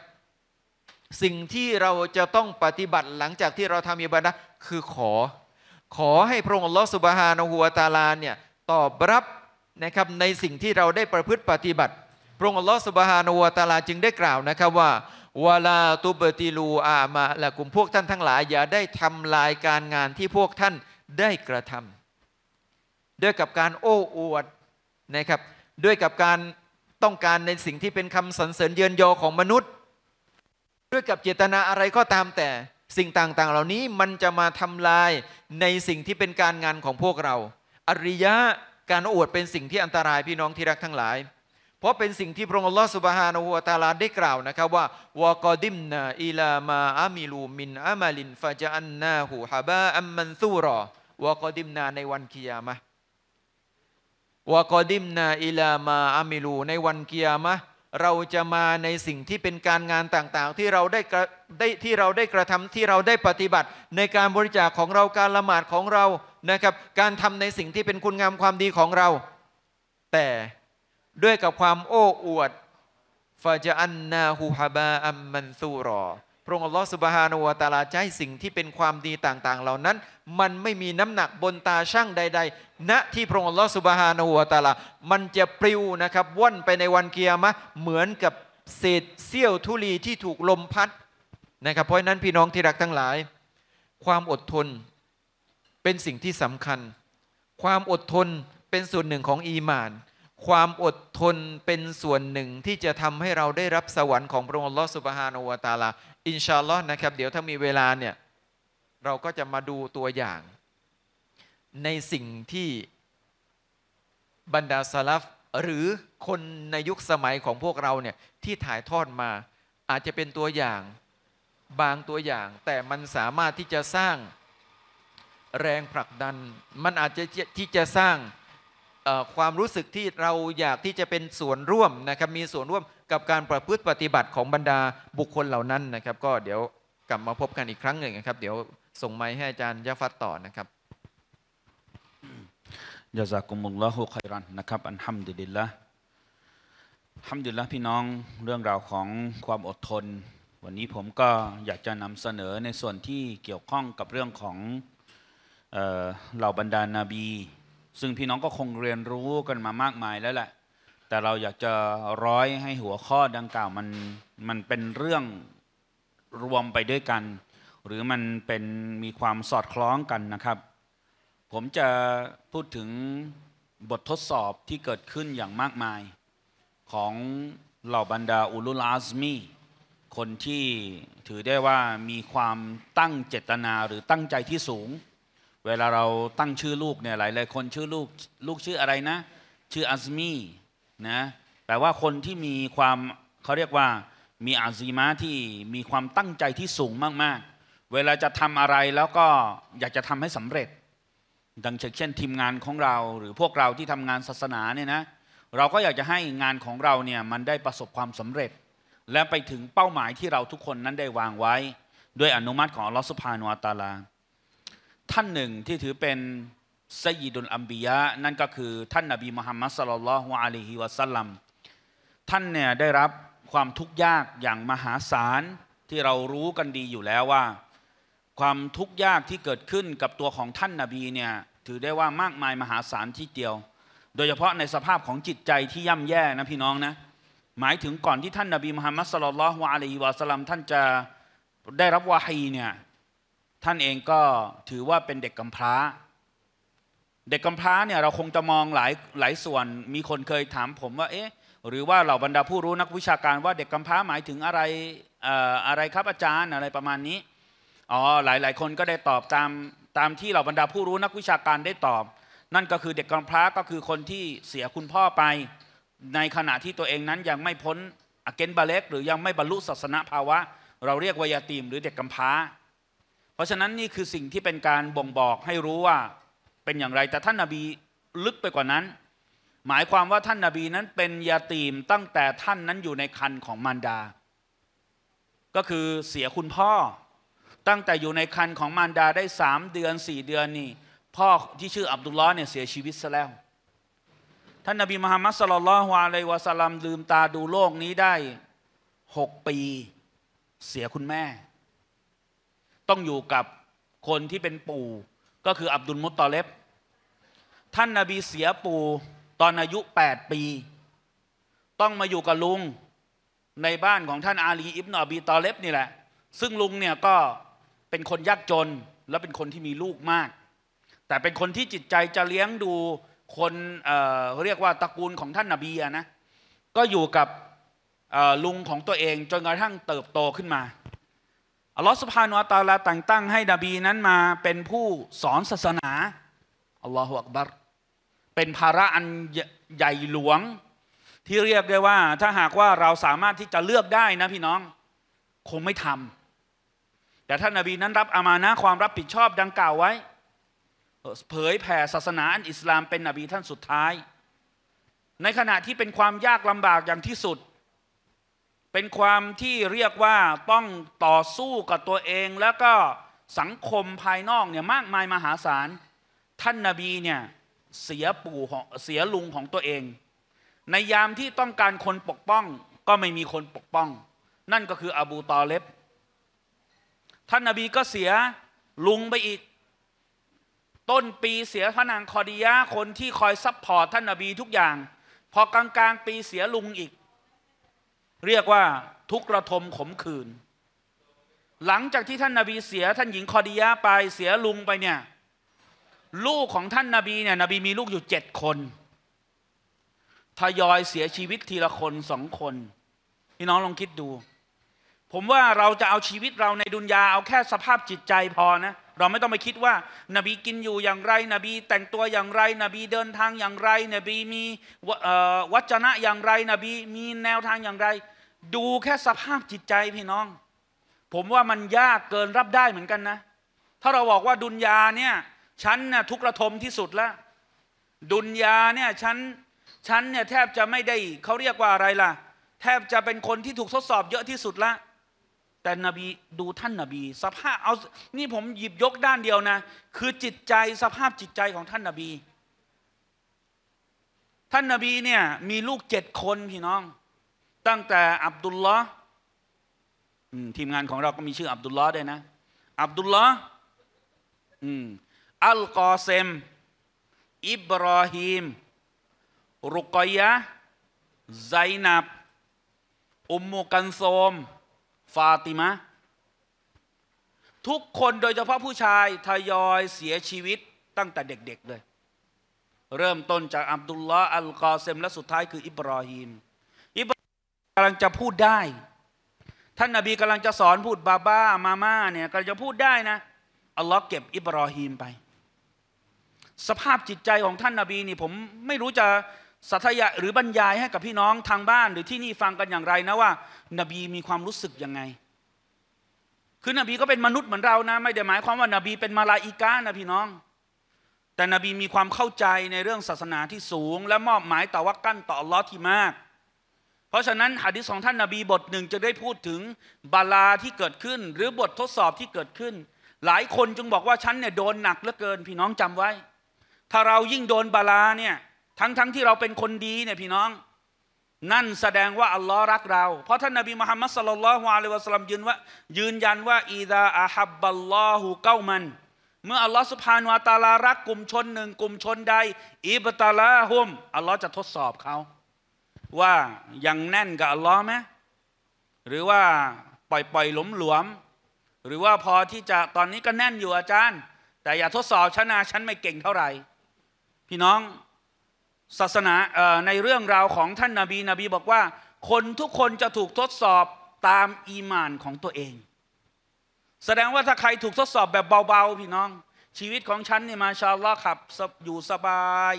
สิ่งที่เราจะต้องปฏิบัติหลังจากที่เราทำอิบาดะคือขอ ขอให้พระองค์ลอสุบฮานอหัวตาลาเนี่ยตอบรับนะครับในสิ่งที่เราได้ประพฤติปฏิบัติ พระองค์ลอสุบฮานอหัวตาลาจึงได้กล่าวนะครับว่าวาลาตุเบติลูอามาและกลุ่มพวกท่านทั้งหลายอย่าได้ทำลายการงานที่พวกท่านได้กระทำด้วยกับการโอ้อวดนะครับด้วยกับการต้องการในสิ่งที่เป็นคำสรรเสริญเยินยอของมนุษย์ ด้วยกับเจตนาอะไรก็ตามแต่สิ่งต่างๆ เหล่านี้มันจะมาทำลายในสิ่งที่เป็นการงานของพวกเรา อริยะการอวดเป็นสิ่งที่อันตรายพี่น้องที่รักทั้งหลาย เพราะเป็นสิ่งที่พระองค์อัลลอฮฺสุบฮานอหัวตาลาได้กล่าวนะครับว่าวกอดิมนาอิลามาอามิลูมินอามาลินฟาจันนาหูฮาบะอัมมันซูรอวกอดิมนา ในวันกิยามะวกอดิมนาอิลามาอามิลูในวันเกียร์มะเราจะมาในสิ่งที่เป็นการงานต่างๆ ที่เราได้ได้ที่เราได้กระทำที่เราได้ปฏิบัติ ในการบริจาคของเราการละหมาดของเรานะครับการทำในสิ่งที่เป็นคุณงามความดีของเรา แต่ด้วยกับความโอ้อวดฟาจะอันนาฮูฮาบาอัมมันซูรอพระองค์อัลลอฮฺสุบฮานุวะตาลาจะให้สิ่งที่เป็นความดีต่างๆ เหล่านั้น มันไม่มีน้ำหนักบนตาช่างใดๆณที่พระองค์อัลลอฮฺสุบฮานุวะตาลามันจะปลิวนะครับว่อนไปในวันเกียร์มะเหมือนกับเศษเสี้ยวธุลีที่ถูกลมพัดนะครับเพราะนั้นพี่น้องที่รักทั้งหลาย ความอดทนเป็นสิ่งที่สำคัญ ความอดทนเป็นส่วนหนึ่งของอีมาน ความอดทนเป็นส่วนหนึ่งที่จะทำให้เราได้รับสวรรค์ของพระองค์ลอสุบฮานอวตาลาอินชาลอฮ์นะครับเดี๋ยวถ้ามีเวลาเนี่ยเราก็จะมาดูตัวอย่าง ในสิ่งที่บรรดาสลัฟหรือคนในยุคสมัยของพวกเราเนี่ยที่ถ่ายทอดมา อาจจะเป็นตัวอย่างบางตัวอย่าง แต่มันสามารถที่จะสร้างแรงผลักดัน มันอาจจะที่จะสร้างความรู้สึกที่เราอยากที่จะเป็นส่วนร่วมนะครับมีส่วนร่วมกับการประพฤติปฏิบัติของบรรดาบุคคลเหล่านั้นนะครับ ก็เดี๋ยวกลับมาพบกันอีกครั้งหนึ่งนะครับเดี๋ยวส่งไม้ให้อาจารย์ยาฟัดต่อนะครับยาซากุมุลลอฮุคอยรันนะครับอันฮัมดุลิลละฮัมดุลิลละพี่น้องเรื่องราวของความอดทน วันนี้ผมก็อยากจะนำเสนอในส่วนที่เกี่ยวข้องกับเรื่องของเหล่าบรรดานาบี ซึ่งพี่น้องก็คงเรียนรู้กันมามากมายแล้วแหละแต่เราอยากจะร้อยให้หัวข้อดังกล่าวมันมันเป็นเรื่องรวมไปด้วยกัน หรือมันเป็นมีความสอดคล้องกันนะครับ ผมจะพูดถึงบททดสอบที่เกิดขึ้นอย่างมากมาย ของเหล่าบรรดาอุลุลอาซมี คนที่ถือได้ว่ามีความตั้งเจตนาหรือตั้งใจที่สูง เวลาเราตั้งชื่อลูกเนี่ยหลายหลายคนชื่อลูกลูกชื่ออะไรนะ ชื่ออัซมีนะแปลว่าคนที่มีความเขาเรียกว่ามีอาซีมาที่มีความตั้งใจที่สูงมากๆ เวลาจะทำอะไรแล้วก็อยากจะทำให้สำเร็จ ดังเช่น ทีมงานของเรา หรือพวกเราที่ทำงานศาสนาเนี่ยนะเราก็อยากจะให้งานของเราเนี่ยมันได้ประสบความสำเร็จ และไปถึงเป้าหมายที่เราทุกคนนั้นได้วางไว้ด้วยอนุมัติของลอสุภาโนอัตาลาท่านหนึ่งที่ถือเป็นซยิดุลอัมบียะนั่นก็คือ ท่านนบีมุฮัมมัดสลลัลฮุอะลัยฮิวะสัลลัมท่านเนี่ยได้รับความทุกข์ยากอย่างมหาศาลที่เรารู้กันดีอยู่แล้วว่า ความทุกข์ยากที่เกิดขึ้นกับตัวของท่านนบีเนี่ยถือได้ว่ามากมายมหาศาลที่เดียว โดยเฉพาะในสภาพของจิตใจที่ย่ำแย่นะพี่น้องนะหมายถึงก่อนที่ท่านนบีมุฮัมมัดสลลัลฮุอะลัยฮิวะสัลลัมท่านจะได้รับวาฮีเนี่ยท่านเองก็ถือว่าเป็นเด็กกำพร้าเด็กกำพร้าเนี่ยเราคงจะมองหลายหลายส่วนมีคนเคยถามผมว่าเอ๊ะ หรือว่าเหล่าบรรดาผู้รู้นักวิชาการว่าเด็กกำพร้าหมายถึงอะไรอะไรครับอาจารย์อะไรประมาณนี้อ๋อหลายหลายคนก็ได้ตอบตามตามที่เหล่าบรรดาผู้รู้นักวิชาการได้ตอบ นั่นก็คือเด็กกำพร้าก็คือคนที่เสียคุณพ่อไป ในขณะที่ตัวเองนั้นยังไม่พ้นอเกนบาเล็กหรือยังไม่บรรลุศาสนาภาวะ เราเรียกวัยาตีมหรือเด็กกำพร้า เพราะฉะนั้นนี่คือสิ่งที่เป็นการบ่งบอกให้รู้ว่าเป็นอย่างไร แต่ท่านนาบีลึกไปกว่านั้น หมายความว่าท่านนาบีนั้นเป็นยาตีมตั้งแต่ท่านนั้นอยู่ในคันของมารดา ก็คือเสียคุณพ่อ ตั้งแต่อยู่ในคันของมารดาได้สามเดือนสี่เดือนนี่พ่อที่ชื่ออับดุลลอฮ์เนี่ยเสียชีวิตซะแล้ว ท่านนาบีมหามัสลลัลฮวาเลวะสลัมลืมตาดูโลกนี้ได้หกปีเสียคุณแม่ ต้องอยู่กับคนที่เป็นปู่ ก็คืออับดุลมุตตอเลบท่านนาบีเสียปู่ตอนอายุแปดปี ต้องมาอยู่กับลุงในบ้านของท่านอาลี อิบนอบีตอเลบนี่แหละซึ่งลุงเนี่ยก็เป็นคนยากจนและเป็นคนที่มีลูกมาก แต่เป็นคนที่จิตใจจะเลี้ยงดูคนเเรียกว่าตระกูลของท่านนาบีนะก็อยู่กับลุงของตัวเองจนกระทั่งเติบโตขึ้นมาอัลลอฮฺสุภาโนตาลาแต่งตั้งให้นบีนั้นมาเป็นผู้สอนศาสนาอัลลอฮฺอักบัรเป็นภาระอันใหญ่หลวงที่เรียกได้ว่าถ้าหากว่าเราสามารถที่จะเลือกได้นะพี่น้อง คง ไม่ทำแต่ท่านนบีนั้นรับอามานะความรับผิดชอบดังกล่าวไว้ เผยแผ่ศาสนาอันอิสลามเป็นนบีท่านสุดท้าย ในขณะที่เป็นความยากลำบากอย่างที่สุด เป็นความที่เรียกว่าต้องต่อสู้กับตัวเองแล้วก็สังคมภายนอกเนี่ยมากมายมหาศาลท่านนาบีเนี่ยเสียปู่เสียลุงของตัวเอง ในยามที่ต้องการคนปกป้อง ก็ไม่มีคนปกป้อง นั่นก็คืออบูตอเลบท่านนาบีก็เสียลุงไปอีก ต้นปีเสียพระนางคอดียะคนที่คอยซับพอร์ตท่านนาบีทุกอย่าง พอกลางกลางปีเสียลุงอีก เรียกว่าทุกระทมขมขื่นหลังจากที่ท่านนาบีเสียท่านหญิงคอดียะไป เสียลุงไปเนี่ยลูกของท่านนาบีเนี่ยนบีมีลูกอยู่เจ็ดคนทยอยเสียชีวิตทีละคนสองคน พี่น้องลองคิดดู ผมว่าเราจะเอาชีวิตเราในดุนยาเอาแค่สภาพจิตใจพอนะ เราไม่ต้องไปคิดว่า นบีกินอยู่อย่างไร นบีแต่งตัวอย่างไร นบีเดินทางอย่างไร นบีมีวัจนะอย่างไร นบีมีแนวทางอย่างไร ดูแค่สภาพจิตใจพี่น้อง ผมว่ามันยากเกินรับได้เหมือนกันนะ ถ้าเราบอกว่าดุนยาเนี่ยฉันน่ะทุกระทมที่สุดละ ดุนยาเนี่ย ฉันฉันเนี่ยแทบจะไม่ได้เขาเรียกว่าอะไรล่ะ แทบจะเป็นคนที่ถูกทดสอบ เยอะที่สุดละ แต่นบีดูท่านนบี สภาพเอานี่ผมหยิบยกด้านเดียวนะคือจิตใจสภาพจิตใจของท่านนบี ท่านนบีเนี่ย มีลูกเจ็ดคนพี่น้อง ตั้งแต่ อับดุลลอฮ์ทีมงานของเราก็มีชื่ออับดุลลอฮ์ด้วยนะอับดุลลอฮ์อัลกอเซม อิบรอฮีม รุกอยะไซนับ อุมมุกันโซมฟาติมะทุกคนโดยเฉพาะผู้ชายทยอยเสียชีวิตตั้งแต่เด็กๆเลย เริ่มต้น จากอับดุลล์อัลกอเซมและสุดท้ายคือ อิบรอฮีมอิบรอฮีมกำลังจะพูดได้ ท่านนาบีกำลังจะสอนพูดบาบ้ามาม่าเนี่ยกำลังจะพูดได้นะ อัลลอฮ์เก็บอิบรอฮีมไปสภาพจิตใจของท่านนาบีนี่ผมไม่รู้จะสัตยะหรือบรรยายให้กับพี่น้องทางบ้านหรือที่นี่ฟังกันอย่างไรนะว่า นบีมีความรู้สึกยังไงคือนบีก็เป็นมนุษย์เหมือนเรานะ ไม่ได้หมายความว่านบีเป็นมาลาอิกานะพี่น้อง แต่นบีมีความเข้าใจในเรื่องศาสนาที่สูง และมอบหมายต่อวักกั้นต่อลอที่มาก เพราะฉะนั้นหะดิษของท่านนาบีบทหนึ่งจะได้พูดถึงบาลาที่เกิดขึ้น หรือบททดสอบที่เกิดขึ้น หลายคนจึงบอกว่าฉันเนี่ยโดนหนักเหลือเกินพี่น้องจำไว้ถ้าเรายิ่งโดนบาลาเนี่ย ทั้งทที่เราเป็นคนดีเนี่ยพี่น้อง นั่นแสดงว่าอัลลอฮ์รักเราเพราะท่านนบีมุฮัมมัดสลลัลฮวาเลวะสลัมยืนว่ายืนยันว่าอีดาอาฮับบัลลอฮูเก้ามันเมื่ออัลลอฮ์สุภาโนวตาลารักกลุ่มชนหนึ่งกลุ่มชนใดอิบตาลาฮุมอัลลอฮ์จะทดสอบเขาว่ายังแน่นกับอัลลอฮ์ไหมหรือว่าปล่อยปล่อยหลมหลวม หรือว่าพอที่จะตอนนี้ก็แน่นอยู่อาจารย์ แต่อย่าทดสอบฉันนะฉันไม่เก่งเท่าไหร่พี่น้องศาสนาในเรื่องราวของท่านนาบีนบีบอกว่า คนทุกคนจะถูกทดสอบตามอีมานของตัวเอง แสดงว่าถ้าใครถูกทดสอบแบบเบาๆ พี่น้อง ชีวิตของฉันนี่มาชาลอขับอยู่สบาย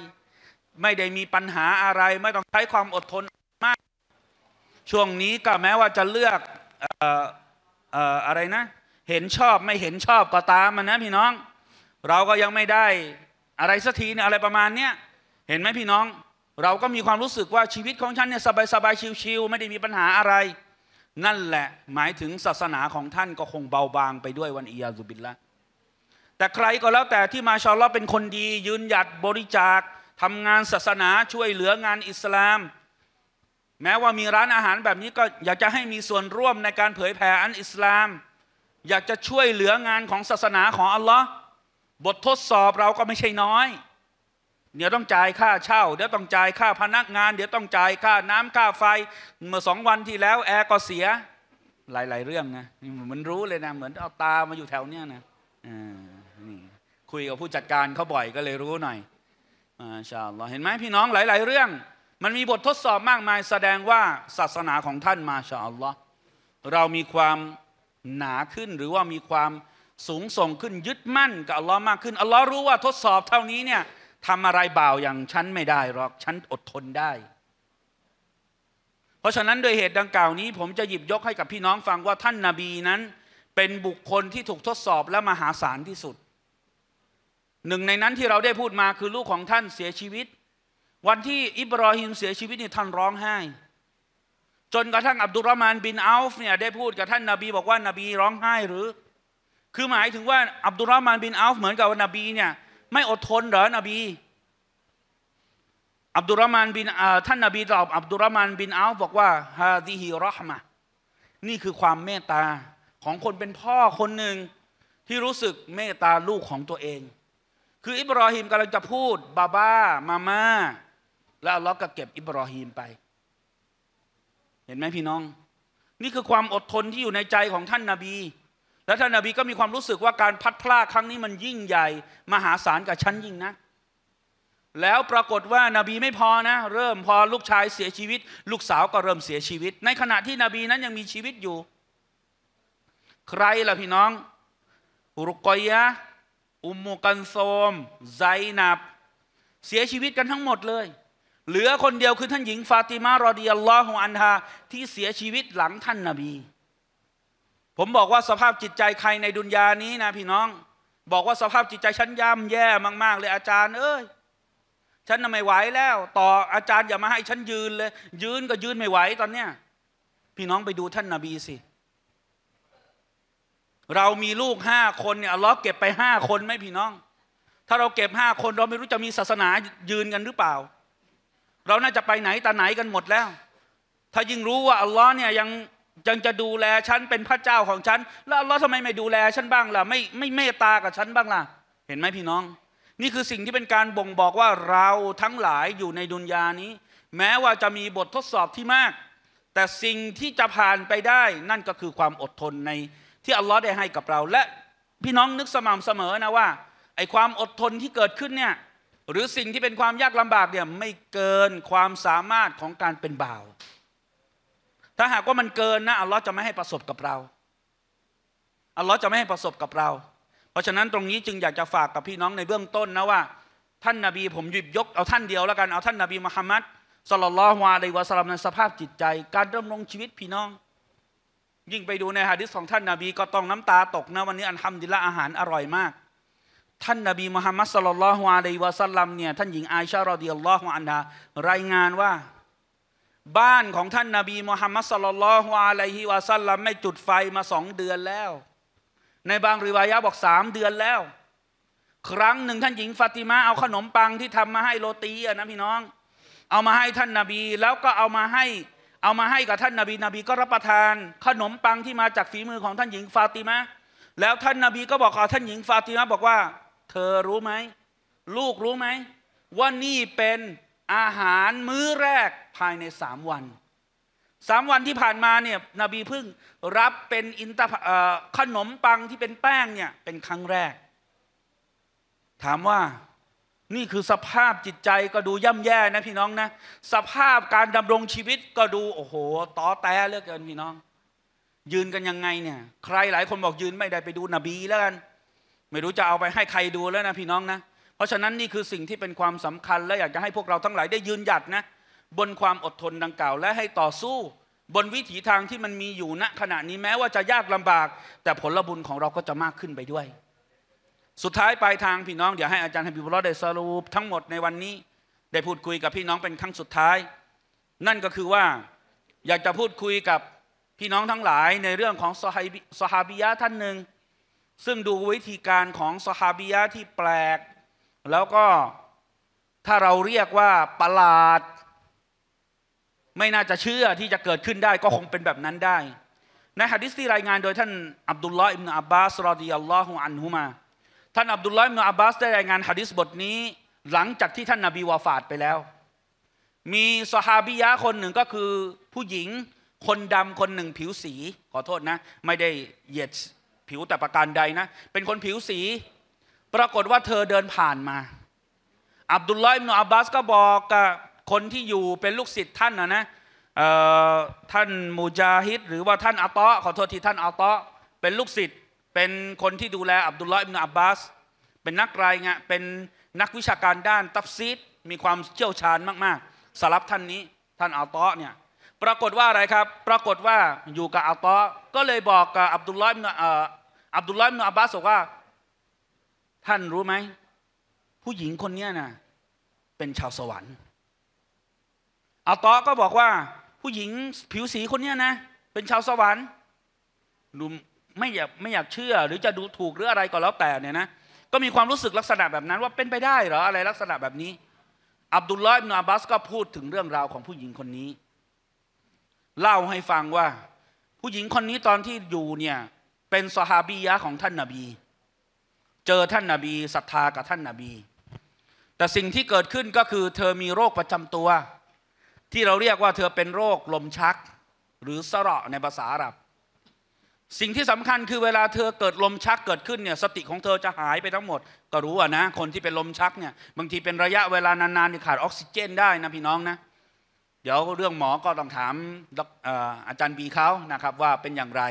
ไม่ได้มีปัญหาอะไร ไม่ต้องใช้ความอดทนมาก ช่วงนี้ก็แม้ว่าจะเลือกอออะไรนะ เห็นชอบไม่เห็นชอบก็ตามมันนะพี่น้องเราก็ยังไม่ได้อะไรสักทีเนี่ยอะไรประมาณเนี้ยเห็นไหมพี่น้องเราก็มีความรู้สึกว่าชีวิตของฉันเนี่ยสบายๆชิวๆไม่ได้มีปัญหาอะไร นั่นแหละหมายถึงศาสนาของท่านก็คงเบาบางไปด้วยวันอียาซุบิลละแต่ใครก็แล้วแต่ที่มาชาลอเป็นคนดี ยืนหยัดบริจาคทำงานศาสนาช่วยเหลืองานอิสลาม แม้ว่ามีร้านอาหารแบบนี้ก็อยากจะให้มีส่วนร่วมในการเผยแผ่อันอิสลามอยากจะช่วยเหลืองานของศาสนาของอัลลอฮ์บททดสอบเราก็ไม่ใช่น้อย เดี๋ยวต้องจ่ายค่าเช่า เดี๋ยวต้องจ่ายค่าพนักงาน เดี๋ยวต้องจ่าย ค่าน้ำค่าไฟ เมื่อสองวันที่แล้ว แอร์ก็เสีย หลายๆเรื่องนะมันรู้เลยนะ เหมือนเอาตามาอยู่แถวเนี้ยนะนี่คุยกับผู้จัดการเขาบ่อยก็เลยรู้หน่อยมาชาลอเห็นไหมพี่น้องหลาย ๆ เรื่อง มันมีบททดสอบมากมาย แสดงว่าศาสนาของท่านมาชาอัลลอ์เรามีความหนาขึ้นหรือว่ามีความสูงส่งขึ้นยึดมั่นกับอัลลอฮ์มากขึ้นอัลลอฮ์รู้ว่าทดสอบเท่านี้เนี่ยทำอะไรบ่าว อย่างฉันไม่ได้หรอกฉันอดทนได้ เพราะฉะนั้นโดยเหตุดังกล่าวนี้ ผมจะหยิบยกให้กับพี่น้องฟังว่าท่านนาบีนั้นเป็นบุคคลที่ถูกทดสอบและมหาศาลที่สุด หนึ่งในนั้นที่เราได้พูดมาคือลูกของท่านเสียชีวิต วันที่อิบรอฮิมเสียชีวิตนี่ท่านร้องไห้ จนกระทั่งอับดุลรามานบินอัลฟเนี่ยได้พูดกับท่านนาบีบอกว่านาบีร้องไห้หรือคือหมายถึงว่าอับดุลรามานบินอัลฟ์เหมือนกับนบีเนี่ย ไม่อดทน เหรอนบีอับดุลรามานบินท่านนบีตอบอับดุลรามานบินอัลฟ์บอกว่าฮาดิฮิรอฮมานี่คือความเมตตาของคนเป็นพ่อคนหนึ่งที่รู้สึกเมตตาลูกของตัวเอง คืออิบรอฮิมกำลังจะพูด บาบ้ามาม่าแล้วอัลลอฮ์ก็เก็บอิบรอฮิมไป เห็นไหมพี่น้อง นี่คือความอดทนที่อยู่ในใจของท่านนาบีแล้วท่านนาบีก็มีความรู้สึกว่าการพัดพลาดครั้งนี้มันยิ่งใหญ่ มหาศาลกับฉันยิ่งนะ แล้วปรากฏว่านาบีไม่พอนะ เริ่มพอลูกชายเสียชีวิต ลูกสาวก็เริ่มเสียชีวิต ในขณะที่นบีนั้นยังมีชีวิตอยู่ ใครล่ะพี่น้องุรุกอยยะ อุมมุกันโซมไซนับ เสียชีวิตกันทั้งหมดเลย เหลือคนเดียวคือท่านหญิง ฟาติมารอดีอัลลอฮุอันฮาที่เสียชีวิตหลังท่านนาบีผมบอกว่าสภาพจิตใจใครในดุนยานี้นะ พี่น้อง บอกว่าสภาพจิตใจฉันย่ำแย่มาก ๆ เลยอาจารย์ เอ้ยฉันนำไม่ไหวแล้ว ต่ออาจารย์อย่ามาให้ฉันยืนเลย ยืนก็ยืนไม่ไหวตอนเนี้ยพี่น้องไปดูท่านนาบีสิเรามีลูกห้าคนเนี่ยลลอเก็บไปห้าคนไหมพี่น้อง ถ้าเราเก็บห้าคนเราไม่รู้จะมีศาสนายืนกันหรือเปล่า เราน่าจะไปไหนตาไหนกันหมดแล้ว ถ้ายิ่งรู้ว่าอัลลอฮ์เนี่ยยังยังจะดูแลฉันเป็นพระเจ้าของฉันแล้วอัลลอฮ์ทำไมไม่ดูแลฉันบ้างล่ะไม่ไม่เมตตากับฉันบ้างล่ะเห็นไหมพี่น้อง นี่คือสิ่งที่เป็นการบ่งบอกว่าเราทั้งหลายอยู่ในดุนยานี้ แม้ว่าจะมีบททดสอบที่มาก แต่สิ่งที่จะผ่านไปได้ นั่นก็คือความอดทนในที่อัลลอฮ์ได้ให้กับเราและพี่น้องนึกสม่ำเสมอนะว่าไอความอดทนที่เกิดขึ้นเนี่ยหรือสิ่งที่เป็นความยากลำบากเนี่ยไม่เกินความสามารถของการเป็นบ่าวถ้าหากว่ามันเกินนะอัลลอฮ์จะไม่ให้ประสบกับเราอัลลอฮ์จะไม่ให้ประสบกับเรา เพราะฉะนั้นตรงนี้จึงอยากจะฝากกับพี่น้องในเบื้องต้นนะว่า ท่านนาบีผมหยิบยกเอาท่านเดียวแล้วกันเอาท่านนาบีมุฮัมมัดสลลัลฮวาเลยวะสลัมในสภาพจิตใจ การดำรงชีวิตพี่น้อง ยิ่งไปดูในฮะดิษของ ท่านนาบีก็ต้องน้ำตาตกนะวันนี้อันทำดีละอาหารอร่อยมาก ท่านนาบีมุฮัมมัดสลลัลฮวาเลยวะสลัมเนี่ยท่านหญิงอาชารอดิยัลลอฮวาอันดารายงานว่าบ้านของท่านนาบีมุฮัมมัดสลลัลฮุอะลัยฮิวะซัลลัมไม่จุดไฟมาสองเดือนแล้ว ในบางรีวายะบอกสามเดือนแล้ว ครั้งหนึ่งท่านหญิงฟาติมาเอาขนมปังที่ทำมาให้โรตีอะนะพี่น้อง เอามาให้ท่านนาบีแล้วก็เอามาให้ เอามาให้กับท่านนาบีนบีก็รับประทาน ขนมปังที่มาจากฝีมือของท่านหญิงฟาติมาแล้วท่านนาบีก็บอกกัท่านหญิงฟาติมาบอกว่า เธอรู้ไหมลูกรู้ไหมว่านี่เป็นอาหารมื้อแรกภายในสามวัน สามวันที่ผ่านมาเนี่ยนบีพึ่งรับเป็นอินตขนมปังที่เป็นแป้งเนี่ยเป็นครั้งแรก ถามว่านี่คือสภาพจิตใจก็ดูย่ำแย่นะพี่น้องนะสภาพการดำรงชีวิตก็ดูโอ้โหต่อแต้เลือกเกินพี่น้อง ยืนกันยังไงเนี่ยใครหลายคนบอกยืนไม่ได้ไปดูนบีแล้วกันไม่รู้จะเอาไปให้ใครดูแล้วนะพี่น้องนะราะฉะนั้นนี่คือสิ่งที่เป็นความสำคัญ และอยากจะให้พวกเราทั้งหลายได้ยืนหยัดนะบนความอดทนดังกล่าวและให้ต่อสู้ บนวิถีทางที่มันมีอยู่ณขณะนี้แม้ว่าจะยากลำบากแต่ผลบุญของเราก็จะมากขึ้นไปด้วย สุดท้ายปลายทางพี่น้องเดี๋ยวให้อาจารย์ฮับิบุลลอได้สรุปทั้งหมดในวันนี้ ได้พูดคุยกับพี่น้องเป็นครั้งสุดท้าย นั่นก็คือว่าอยากจะพูดคุยกับพี่น้องทั้งหลาย ในเรื่องของสฮาบิยะท่านหนึ่งซึ่งดูวิธีการของสฮาบิยะที่แปลกแล้วก็ถ้าเราเรียกว่าประหลาด ไม่น่าจะเชื่อที่จะเกิดขึ้นได้ก็คงเป็นแบบนั้นได้ ในฮะดิษที่รายงานโดยท่านอับดุลลอฮ์อิบนาอับบาสรอดิยัลลอฮุอันฮุมาท่านอับดุลลอฮ์อิบนาอับบาสได้รายงานฮะดิษบทนี้ หลังจากที่ท่านนาบีวาฟาดไปแล้ว มีสฮาบิยะคนหนึ่งก็คือผู้หญิงคนดำคนหนึ่งผิวสี ขอโทษนะ ไม่ได้เหยียดผิวแต่ประการใดนะ เป็นคนผิวสีปรากฏว่าเธอเดินผ่านมาอับดุลลอฮ์อิบนุอับบาส ก็บอกกับคนที่อยู่เป็นลูกศิษย์ท่านนะนะท่านมูจาฮิดหรือว่าท่านอัตตะขอโทษทีท่านอัตตะเป็นลูกศิษย์เป็นคนที่ดูแลอับดุลลอฮ์อิบนุอับบาส เป็นนักรายงานเป็นนักวิชาการด้านตัฟซีดมีความเชี่ยวชาญมากๆสรับท่านนี้ท่านอัลตอเนี่ยปรากฏว่าอะไรครับปรากฏว่าอยู่กับอัลตอก็เลยบอกกับอับดุลลอฮ์อับดุลลอฮ์อับบาสบอกว่าท่านรู้ไหมผู้หญิงคนนี้นะ่ะเป็นชาวสวรรค์อัลตอก็บอกว่าผู้หญิงผิวสีคนนี้นะเป็นชาวสวรรค์ดูไม่อยากไม่อยากเชื่อหรือจะดูถูกหรืออะไรก็แล้วแต่เนี่ยนะก็มีความรู้สึกลักษณะแบบนั้น ว่าเป็นไปได้เหรออะไรลักษณะแบบนี้ อับดุลลอฮ์อิบนาบัสก็พูดถึงเรื่องราวของผู้หญิงคนนี้ เล่าให้ฟังว่า ผู้หญิงคนนี้ตอนที่อยู่เนี่ยเป็นสฮาบียะของท่านนาบีเจอท่านนาบีศรัทธากับท่านนาบี แต่สิ่งที่เกิดขึ้นก็คือเธอมีโรคประจำตัว ที่เราเรียกว่าเธอเป็นโรคลมชักหรือสระในภาษาอับ สิ่งที่สำคัญคือเวลาเธอเกิดลมชักเกิดขึ้นเนี่ยสติของเธอจะหายไปทั้งหมดก็รู้อ่ะนะคนที่เป็นลมชักเนี่ยบางทีเป็นระยะเวลานานๆขาดออกซิเจนได้นะพี่น้องนะเดี๋ยวเรื่องหมอก็ต้องถามอาจารย์บีเขานะครับว่าเป็นอย่างไร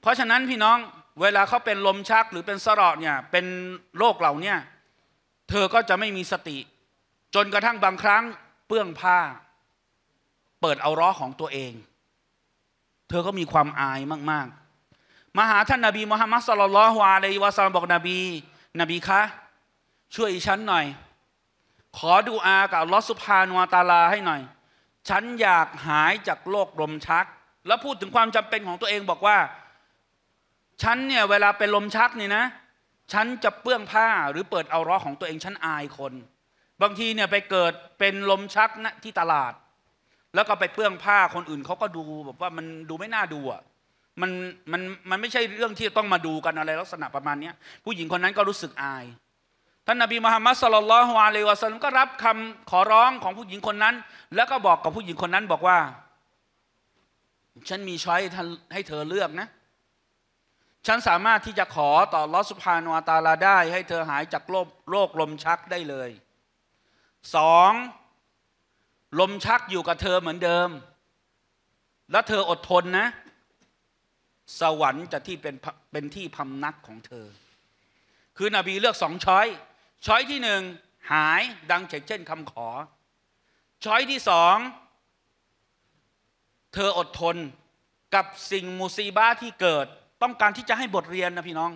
เพราะฉะนั้นพี่น้องเวลาเขาเป็นลมชักหรือเป็นสรอดเนี่ยเป็นโรคเหล่านี้เธอก็จะไม่มีสติ จนกระทั่งบางครั้ง เปื้องผ้า เปิดเอาร้อของตัวเอง เธอก็มีความอายมากๆมาหาท่านนาบีมุฮัมมัดสลลัลฮวอเลยวะซัลบอกนบีนบีคะ ช่วยฉันหน่อย ขอดูอากับลอสุภานวตาลาให้หน่อย ฉันอยากหายจากโรคลมชัก แล้วพูดถึงความจำเป็นของตัวเองบอกว่าฉันเนี่ยเวลาเป็นลมชักนี่นะฉันจะเปื้องผ้าหรือเปิดเอาร้อของตัวเองฉันอายคน บางทีเนี่ยไปเกิดเป็นลมชักณที่ตลาด แล้วก็ไปเปื้องผ้าคนอื่นเขาก็ดูแบบว่ามันดูไม่น่าดูอ่ะมันมันมันไม่ใช่เรื่องที่ต้องมาดูกันอะไร ลักษณะประมาณนี้ผู้หญิงคนนั้นก็รู้สึกอาย ท่านนบีมุฮัมมัดสลลัลฮวาเลวะสัลก็รับคำขอร้องของผู้หญิงคนนั้น แล้วก็บอกกับผู้หญิงคนนั้นบอกว่า ฉันมีช้อยให้เธอเลือกนะฉันสามารถที่จะขอต่อลอสุภาโนาตาลาได้ให้เธอหายจากโรคโรคลมชักได้เลยสอง ลมชักอยู่กับเธอเหมือนเดิม แล้วเธออดทนนะ สวรรค์จะที่เป็นเป็นที่พำนักของเธอ คือนบีเลือกสองช้อย ช้อยที่หนึ่งหายดังเช่นคำขอ ช้อยที่สองเธออดทนกับสิ่งมุซีบ้าที่เกิดต้องการที่จะให้บทเรียนนะพี่น้อง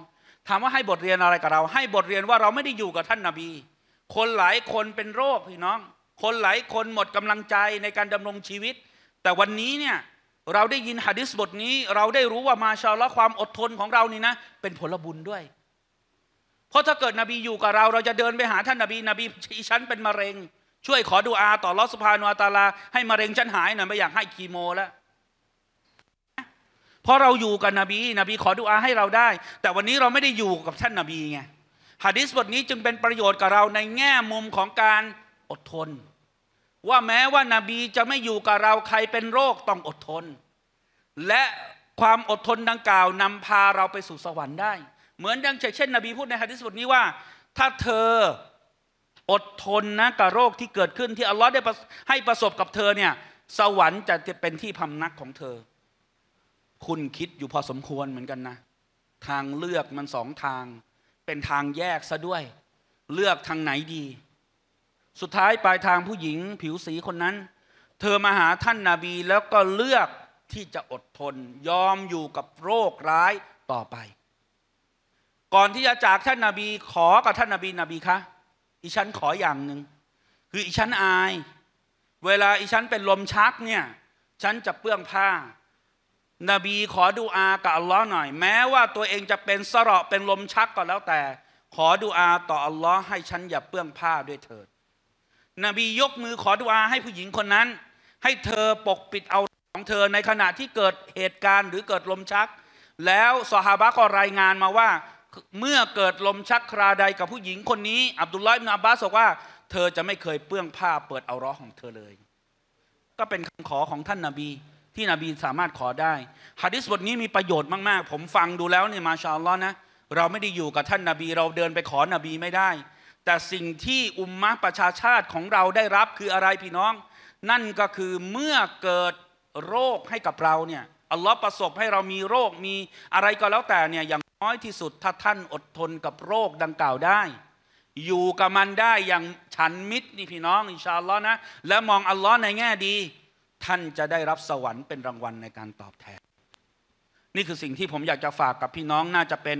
ถามว่าให้บทเรียนอะไรกับเรา ให้บทเรียนว่าเราไม่ได้อยู่กับท่านนาบี คนหลายคนเป็นโรคพี่น้อง คนหลายคนหมดกำลังใจในการดำรงชีวิต แต่วันนี้เนี่ยเราได้ยินฮะดิษบทนี้ เราได้รู้ว่ามาชาละความอดทนของเรานี่นะเป็นผลบุญด้วย เพราะถ้าเกิดนบีอยู่กับเรา เราจะเดินไปหาท่านนบีนบีีฉันเป็นมะเร็ง ช่วยขอดูอาต่อลอสุภานอาตาลา ให้มะเร็งฉันหายหน่อยไม่อยากให้คีโมแล้วพราะเราอยู่กับนบี นบีขอดุอาให้เราได้ แต่วันนี้เราไม่ได้อยู่กับท่านนบีไงฮะดิษบทนี้จึงเป็นประโยชน์กับเราในแง่มุมของการอดทน ว่าแม้ว่านาบีจะไม่อยู่กับเราใครเป็นโรคต้องอดทน และความอดทนดังกล่าวนำพาเราไปสู่สวรรค์ได้ เหมือนดังเช่นนบีพูดในฮะดิษบทนี้ว่า ถ้าเธออดทนนะกับโรคที่เกิดขึ้นที่อัลลอฮ์ได้ให้ประสบกับเธอเนี่ยสวรรค์จะเป็นที่พำนักของเธอคุณคิดอยู่พอสมควรเหมือนกันนะ ทางเลือกมันสองทาง เป็นทางแยกซะด้วย เลือกทางไหนดี สุดท้ายปลายทางผู้หญิงผิวสีคนนั้น เธอมาหาท่านนาบีแล้วก็เลือกที่จะอดทนยอมอยู่กับโรคร้ายต่อไป ก่อนที่จะจากท่านนาบี ขอกับท่านนาบีนบีคะ อีฉันขออย่างหนึ่งคืออีฉันอาย เวลาอีฉันเป็นลมชักเนี่ย ฉันจะเปื้องผ้านบีขอดูอากับอัลลอฮ์หน่อยแม้ว่าตัวเองจะเป็นสระเป็นลมชักก็แล้วแต่ ขอดูอาต่ออัลลอฮ์ให้ฉันอย่าเปื้องผ้าด้วยเถิดนบียกมือขอดูอาให้ผู้หญิงคนนั้น ให้เธอปกปิดเอาของเธอในขณะที่เกิดเหตุการณ์หรือเกิดลมชัก แล้วสหาะก็รายงานมาว่าเมื่อเกิดลมชักคราใดกับผู้หญิงคนนี้ อับดุลลอฮ์อิบนาบาสบอกว่าเธอจะไม่เคยเปื้องผ้าเปิดเอาร้อของเธอเลย ก็เป็นคำขอของท่านนาบีที่นบีสามารถขอได้ฮะดิษบทนี้มีประโยชน์มากๆผมฟังดูแล้วเนี่ยมาชาลลอ์นะ เราไม่ได้อยู่กับท่านนาบีเราเดินไปขอนบีไม่ได้ แต่สิ่งที่อุมมะประชาชาติของเราได้รับคืออะไรพี่น้อง นั่นก็คือเมื่อเกิดโรคให้กับเราเนี่ย อัลลอฮ์ประสบให้เรามีโรคมีอะไรก็แล้วแต่เนี่ยอย่างน้อยที่สุดถ้าท่านอดทนกับโรคดังกล่าวได้ อยู่กับมันได้อย่างฉันมิตรนี่พี่น้องอินชาอัลลอฮ์นะ และมองอัลลอฮ์ในแง่ดีท่านจะได้รับสวรรค์เป็นรางวัลในการตอบแทน นี่คือสิ่งที่ผมอยากจะฝากกับพี่น้องน่าจะเป็น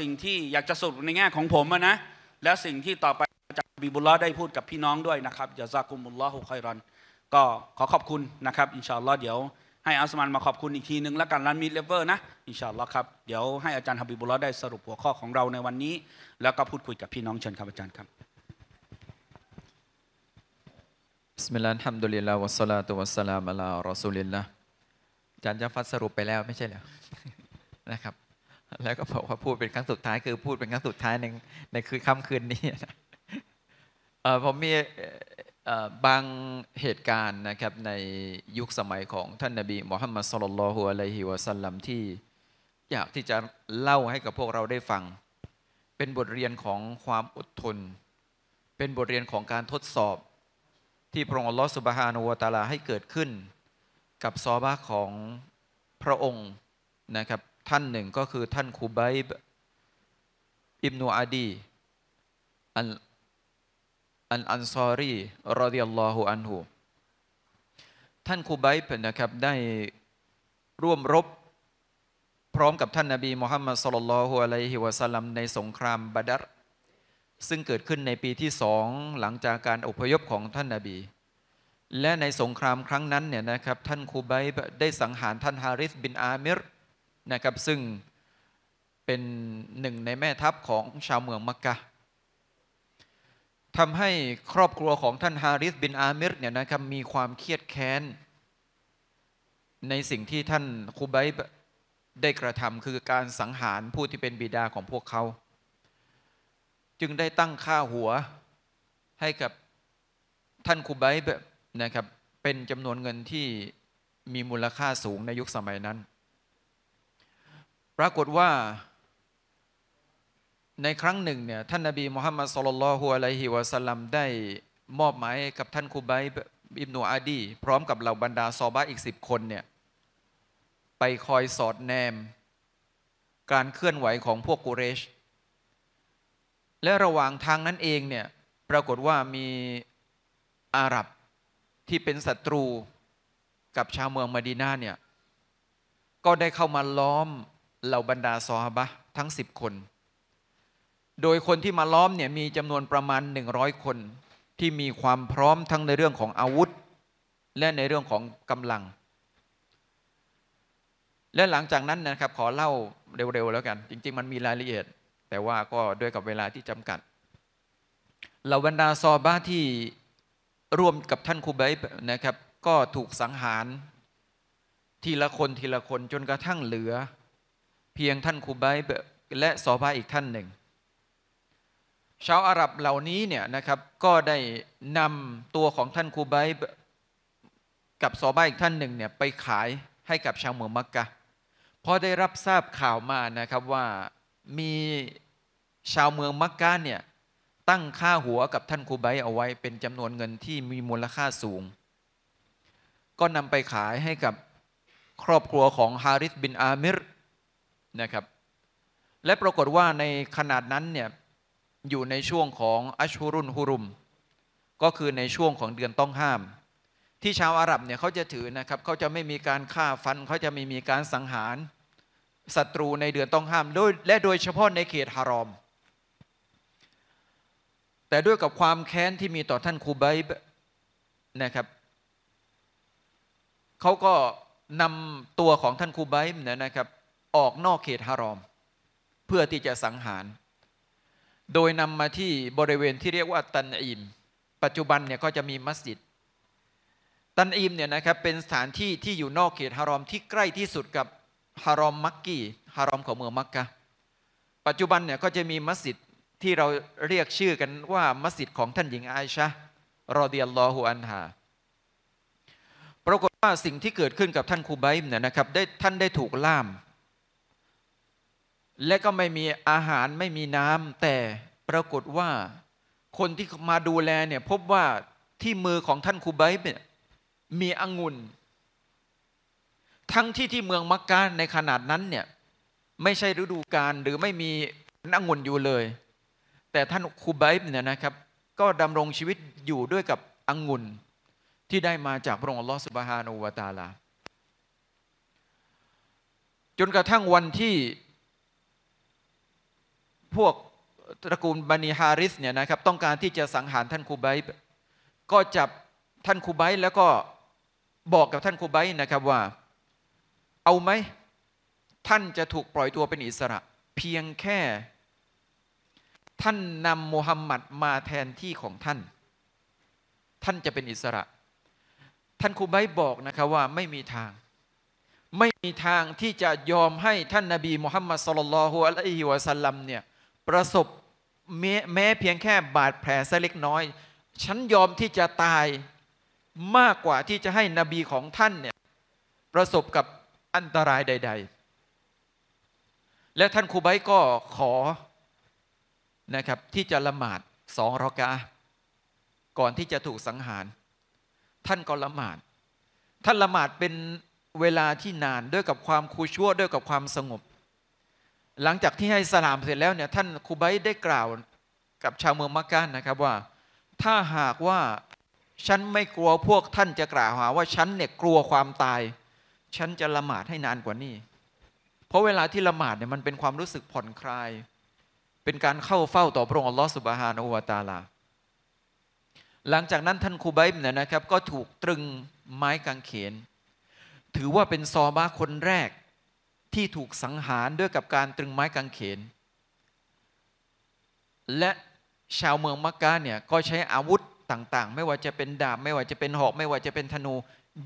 สิ่งที่อยากจะสรุปในแง่ของผมนะ และสิ่งที่ต่อไปจากบิบุลลาได้พูดกับพี่น้องด้วยนะครับยาซากุมุลลอฮุคอยรอน ก็ขอขอบคุณนะครับ อินชาอัลลอฮ์เดี๋ยวให้อัสมานมาขอบคุณอีกทีนึงแล้วกันรันมิดเลเวอร์นะอินชาอัลลอฮ์ครับเดี๋ยวให้อาจารย์ฮับบิบุลลาได้สรุปหัวข้อของเราในวันนี้ แล้วก็พูดคุยกับพี่น้องเชิญครับอาจารย์ครับบิสมิลลาห์ฮัมดุลิลลาห์วัสสลาตุวัสสลามอัลลอฮ์รอซูลิลละจารย์จะฟัดสรุปไปแล้วไม่ใช่เหรอนะครับ แล้วก็บอกว่าพูดเป็นครั้งสุดท้ายคือ พูดเป็นครั้งสุดท้ายในในคืนค่ำคืนนี้นอผมมีบางเหตุการณ์นะครับในยุคสมัยของท่านนบีมุฮัมมัดสุลลัลฮุอะลัยฮิวะสัลลัมที่อยากที่จะเล่าให้กับพวกเราได้ฟัง เป็นบทเรียนของความอดทน เป็นบทเรียนของการทดสอบที่พระองค์ลอสุบฮานูวตาลาให้เกิดขึ้น กับซอบาของพระองค์นะครับท่านหนึ่งก็คือท่านคูบัยอิบนูอาดี อันอันอันซอรีรอดิยัลลอฮุอันหูท่านคูบัยนะครับได้ร่วมรบ พร้อมกับท่านนาบีมุฮัมมัดสลลัลฮุอะลัยฮิวะสัลลัมในสงครามบาดัรซึ่งเกิดขึ้นในปีที่สองหลังจากการอพยพของท่านนาบี และในสงครามครั้งนั้นเนี่ยนะครับท่านคูไบได้สังหารท่านฮาริสบินอามิรนะครับซึ่งเป็นหนึ่งในแม่ทัพของชาวเมืองมักกะทำให้ครอบครัวของท่านฮาริสบินอามิรเนี่ยนะครับมีความเครียดแค้นในสิ่งที่ท่านคูไบได้กระทำคือการสังหารผู้ที่เป็นบิดาของพวกเขาจึงได้ตั้งค่าหัวให้กับท่านคูไบแบบนะครับเป็นจำนวนเงินที่มีมูลค่าสูงในยุคสมัยนั้น ปรากฏว่าในครั้งหนึ่งเนี่ยท่านนาบีมุฮัมมัดสุลลัลฮุอะลัยฮิวะสัลลัมได้มอบหมายกับท่านคูไบอิบนูอาดี พร้อมกับเหล่าบรรดา ซอบะอีกสิบคนเนี่ยไปคอยสอดแนมการเคลื่อนไหวของพวกกุเรชและระหว่างทางนั้นเองเนี่ยปรากฏว่ามีอาหรับที่เป็นศัตรูกับชาวเมืองมดีนาเนี่ยก็ได้เข้ามาล้อมเหล่าบรรดาซอฮาบะทั้ง 10 คน โดยคนที่มาล้อมเนี่ยมีจำนวนประมาณ 100 คนที่มีความพร้อมทั้งในเรื่องของอาวุธ และในเรื่องของกำลัง และหลังจากนั้นนะครับ ขอเล่าเร็วๆแล้วกัน จริงๆมันมีรายละเอียดแต่ว่าก็ด้วยกับเวลาที่จำกัด เหล่าบรรดาซอบ้าที่ร่วมกับท่านคูไบนะครับ ก็ถูกสังหารทีละคนทีละคนจนกระทั่งเหลือ เพียงท่านคูไบและซอบ้าอีกท่านหนึ่งชาวอาหรับเหล่านี้เนี่ยนะครับก็ได้นำตัวของท่านคูไบกับซอบ้าอีกท่านหนึ่งเนี่ยไปขายให้กับชาวเมืองมักกะพอได้รับทราบข่าวมานะครับว่ามีชาวเมืองมักกะเนี่ยตั้งค่าหัวกับท่านคูไบเอาไว้ เป็นจำนวนเงินที่มีมูลค่าสูง ก็นำไปขายให้กับครอบครัวของฮาริสบินอามิรนะครับและปรากฏว่าในขนาดนั้นเนี่ยอยู่ในช่วงของอัชฮุรุนฮุรุม ก็คือในช่วงของเดือนต้องห้าม ที่ชาวอาหรับเนี่ยเขาจะถือนะครับเขาจะไม่มีการฆ่าฟัน เขาจะไม่มีการสังหารศัตรูในเดือนต้องห้ามและโดยเฉพาะในเขตฮารอมแต่ด้วยกับความแค้นที่มีต่อท่านคูไบนะครับเขาก็นำตัวของท่านคูไบเนี่ยนะครับออกนอกเขตฮารอม เพื่อที่จะสังหาร โดยนำมาที่บริเวณที่เรียกว่าตันอิมปัจจุบันเนี่ยก็จะมีมัสยิด ตันอิมเนี่ยนะครับเป็นสถานที่ที่อยู่นอกเขตฮารอมที่ใกล้ที่สุดกับฮารอมมักกี้ฮารอมของเมืองมักกะปัจจุบันเนี่ยก็จะมีมัสยิดที่เราเรียกชื่อกันว่า มัสยิดของท่านหญิงไอชะรอเดียลลอฮุอันฮาปรากฏว่าสิ่งที่เกิดขึ้นกับท่านคูไบม์เนี่ยนะครับได้ท่านได้ถูกล่าม และก็ไม่มีอาหารไม่มีน้ำแต่ปรากฏว่าคนที่มาดูแลเนี่ยพบว่าที่มือของท่านคูไบม์เนี่ยมีองุ่นทั้งที่ที่เมืองมักกะในขนาดนั้นเนี่ยไม่ใช่ฤดูกาลหรือไม่มีองุ่นอยู่เลยแต่ท่านคูไบเนี่ยนะครับก็ดำรงชีวิตอยู่ด้วยกับอังุนที่ได้มาจากพระองค์อัลลอฮฺสุบฮานอวตาลา จนกระทั่งวันที่พวกตระกูลบันิฮาริสเนี่ยนะครับต้องการที่จะสังหารท่านคูไบก็จับท่านคูไบแล้วก็บอกกับท่านคูไบนะครับว่าเอาไหมท่านจะถูกปล่อยตัวเป็นอิสระเพียงแค่ท่านนำมูฮัมหมัดมาแทนที่ของท่าน ท่านจะเป็นอิสระ ท่านคุูไบบอกนะครับว่าไม่มีทาง ไม่มีทางที่จะยอมให้ท่านนาบีมุฮัมมัดสลลัลฮุอะลัยฮิวะสัลลัมเนี่ยประสบแม้เพียงแค่บาดแผลสักเล็กน้อย ฉันยอมที่จะตายมากกว่าที่จะให้นบีของท่านเนี่ยประสบกับอันตรายใดๆ และท่านคูไบก็ขอนะครับที่จะละหมาดสองรอกา ก่อนที่จะถูกสังหาร ท่านก็ละหมาด ท่านละหมาดเป็นเวลาที่นานด้วยกับความคูชั่วด้วยกับความสงบ หลังจากที่ให้สลามเสร็จแล้วเนี่ยท่านคูไบได้กล่าวกับชาวเมืองมักกะนนะครับว่า ถ้าหากว่าฉันไม่กลัวพวก ท่านจะกล่าวหาว่าฉันเนี่ยกลัวความตายฉันจะละหมาดให้นานกว่านี้ เพราะเวลาที่ละหมาดเนี่ยมันเป็นความรู้สึกผ่อนคลายเป็นการเข้าเฝ้าต่อพระองค์อัลลอฮฺสุบฮานอูวาตาลา หลังจากนั้นท่านคูไบม์เนี่ยนะครับก็ถูกตรึงไม้กางเขน ถือว่าเป็นซอบาคนแรกที่ถูกสังหารด้วยกับการตรึงไม้กางเขน และชาวเมืองมักกะเนี่ยก็ใช้อาวุธต่างๆ ไม่ว่าจะเป็นดาบ ไม่ว่าจะเป็นหอกไม่ว่าจะเป็นธนู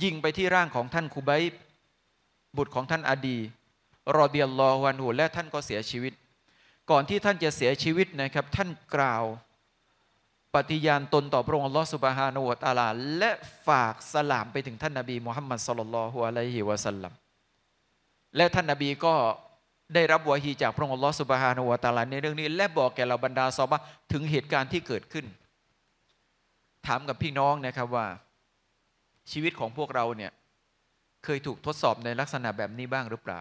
ยิงไปที่ร่างของท่านคูบับบุตรของท่านอาดีรอเดียลลอฮวันหูและท่านก็เสียชีวิตก่อนที่ท่านจะเสียชีวิตนะครับ ท่านกล่าว ปฏิญาณตนต่อพระองค์ลอสุบฮานวตาลาและฝากสลามไปถึงท่านนาบีมุฮัมมัดสลลัลฮุอะลัยฮิวะสัลลัม และท่านนาบีก็ได้รับวาฮีจากพระองค์ลอสุบฮานวตาลาในเรื่องนี้ และบอกแก่เราบรรดา ซอบะถึงเหตุการณ์ที่เกิดขึ้น ถามกับพี่น้องนะครับว่าชีวิตของพวกเราเนี่ยเคยถูกทดสอบในลักษณะแบบนี้บ้างหรือเปล่า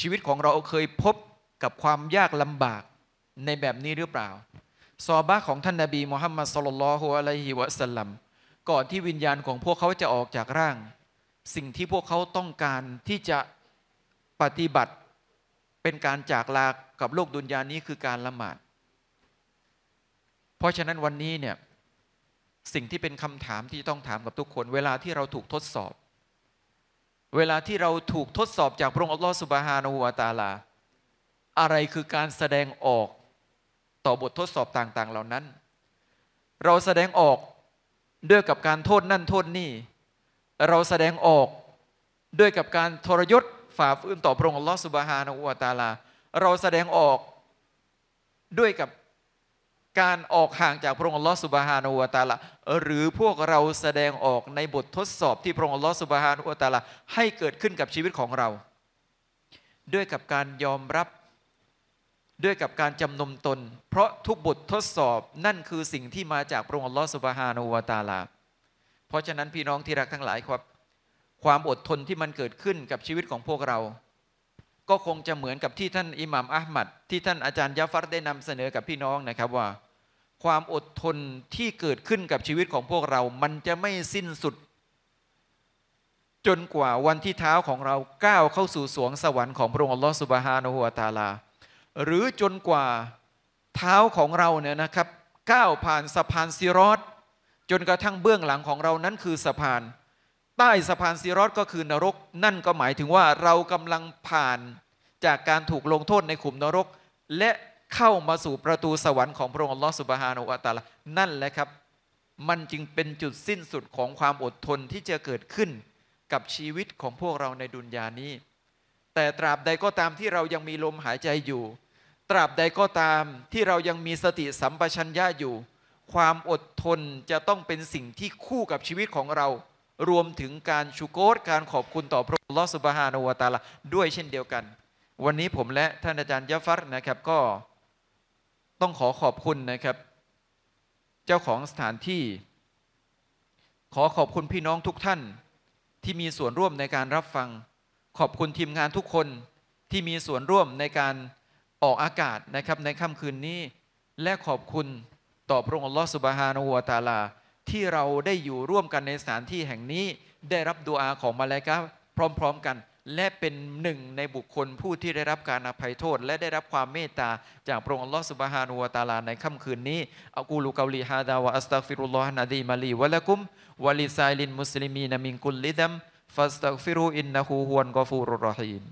ชีวิตของเราเคยพบกับความยากลำบากในแบบนี้หรือเปล่า ซอบะของท่านนาบีมุฮัมมัดสลลัลฮุอะลัยฮิวะสัลลัม ก่อนที่วิญญาณของพวกเขาจะออกจากร่าง สิ่งที่พวกเขาต้องการที่จะปฏิบัติเป็นการจากลากับโลกดุนยานี้คือการละหมาด เพราะฉะนั้นวันนี้เนี่ยสิ่งที่เป็นคำถามที่ต้องถามกับทุกคน เวลาที่เราถูกทดสอบ เวลาที่เราถูกทดสอบจากพระองค์อัลลอฮฺสุบฮานาหูวาตาลาอะไรคือการแสดงออกต่อบททดสอบต่างๆ เหล่านั้น เราแสดงออกด้วยกับการโทษนั่นโทษนี่ เราแสดงออกด้วยกับการทรยศฝ่าฝืนต่อพระองค์ลอสุบฮานะอาตาลาเราแสดงออกด้วยกับการออกห่างจากพระองค์ลอสุบฮานะอาตาลาหรือพวกเราแสดงออกในบททดสอบที่พระองค์ลอสุบฮานะอาตาลาให้เกิดขึ้นกับชีวิตของเรา ด้วยกับการยอมรับด้วยกับการจำนมตน เพราะทุกบททดสอบนั่นคือสิ่งที่มาจากพระองค์อัลลอฮฺสุบฮานูวาตาลาเพราะฉะนั้นพี่น้องที่รักทั้งหลายครับ ความอดทนที่มันเกิดขึ้นกับชีวิตของพวกเรา ก็คงจะเหมือนกับที่ท่านอิหม่ามอัลมัดที่ท่านอาจารย์ยาฟัรได้นำเสนอกับพี่น้องนะครับว่า ความอดทนที่เกิดขึ้นกับชีวิตของพวกเรา มันจะไม่สิ้นสุด จนกว่าวันที่เท้าของเราก้าวเข้าสู่สวงสวรรค์ของพระองค์อัลลอฮฺสุบฮานูวาตาลาหรือจนกว่าเท้าของเราเนี่ยนะครับก้าวผ่านสะพานซีรอดจนกระทั่งเบื้องหลังของเรานั้นคือสะพาน ใต้สะพานซีรอดก็คือนรก นั่นก็หมายถึงว่าเรากำลังผ่านจากการถูกลงโทษในขุมนรก และเข้ามาสู่ประตูสวรรค์ของพระองค์ลอสุบฮานุอัตาลานั่นแหละครับ มันจึงเป็นจุดสิ้นสุดของความอดทนที่จะเกิดขึ้นกับชีวิตของพวกเราในดุนยานี้ แต่ตราบใดก็ตามที่เรายังมีลมหายใจอยู่ตราบใดก็ตามที่เรายังมีสติสัมปชัญญะอยู่ ความอดทนจะต้องเป็นสิ่งที่คู่กับชีวิตของเรา รวมถึงการชูโกตการขอบคุณต่อพระลอสุบฮานอวตาละด้วยเช่นเดียวกัน วันนี้ผมและท่านอาจารย์ยะฟัตนะครับก็ ต้องขอขอบคุณนะครับ เจ้าของสถานที่ ขอขอบคุณพี่น้องทุกท่าน ที่มีส่วนร่วมในการรับฟัง ขอบคุณทีมงานทุกคน ที่มีส่วนร่วมในการออกอากาศนะครับในค่ำคืนนี้ และขอบคุณต่อพระองค์ลอสุบฮานัวตาลาที่เราได้อยู่ร่วมกันในสถานที่แห่งนี้ได้รับดูอาของมาเลกาพร้อมๆกัน และเป็นหนึ่งในบุคคลผู้ที่ได้รับการอภัยโทษ และได้รับความเมตตาจากพระองค์ลอสุบฮานัวตาลาในค่ำคืนนี้อักูลูกาลีฮาดาวะอัสตัฟิรุลลอฮ์นาดีมาลีวะละกุมวะลิซาลินมุสลิมีนามิงกุลลิดัมฟัสตัฟิรูอินนะฮูฮวนกอฟูรุรรฮีม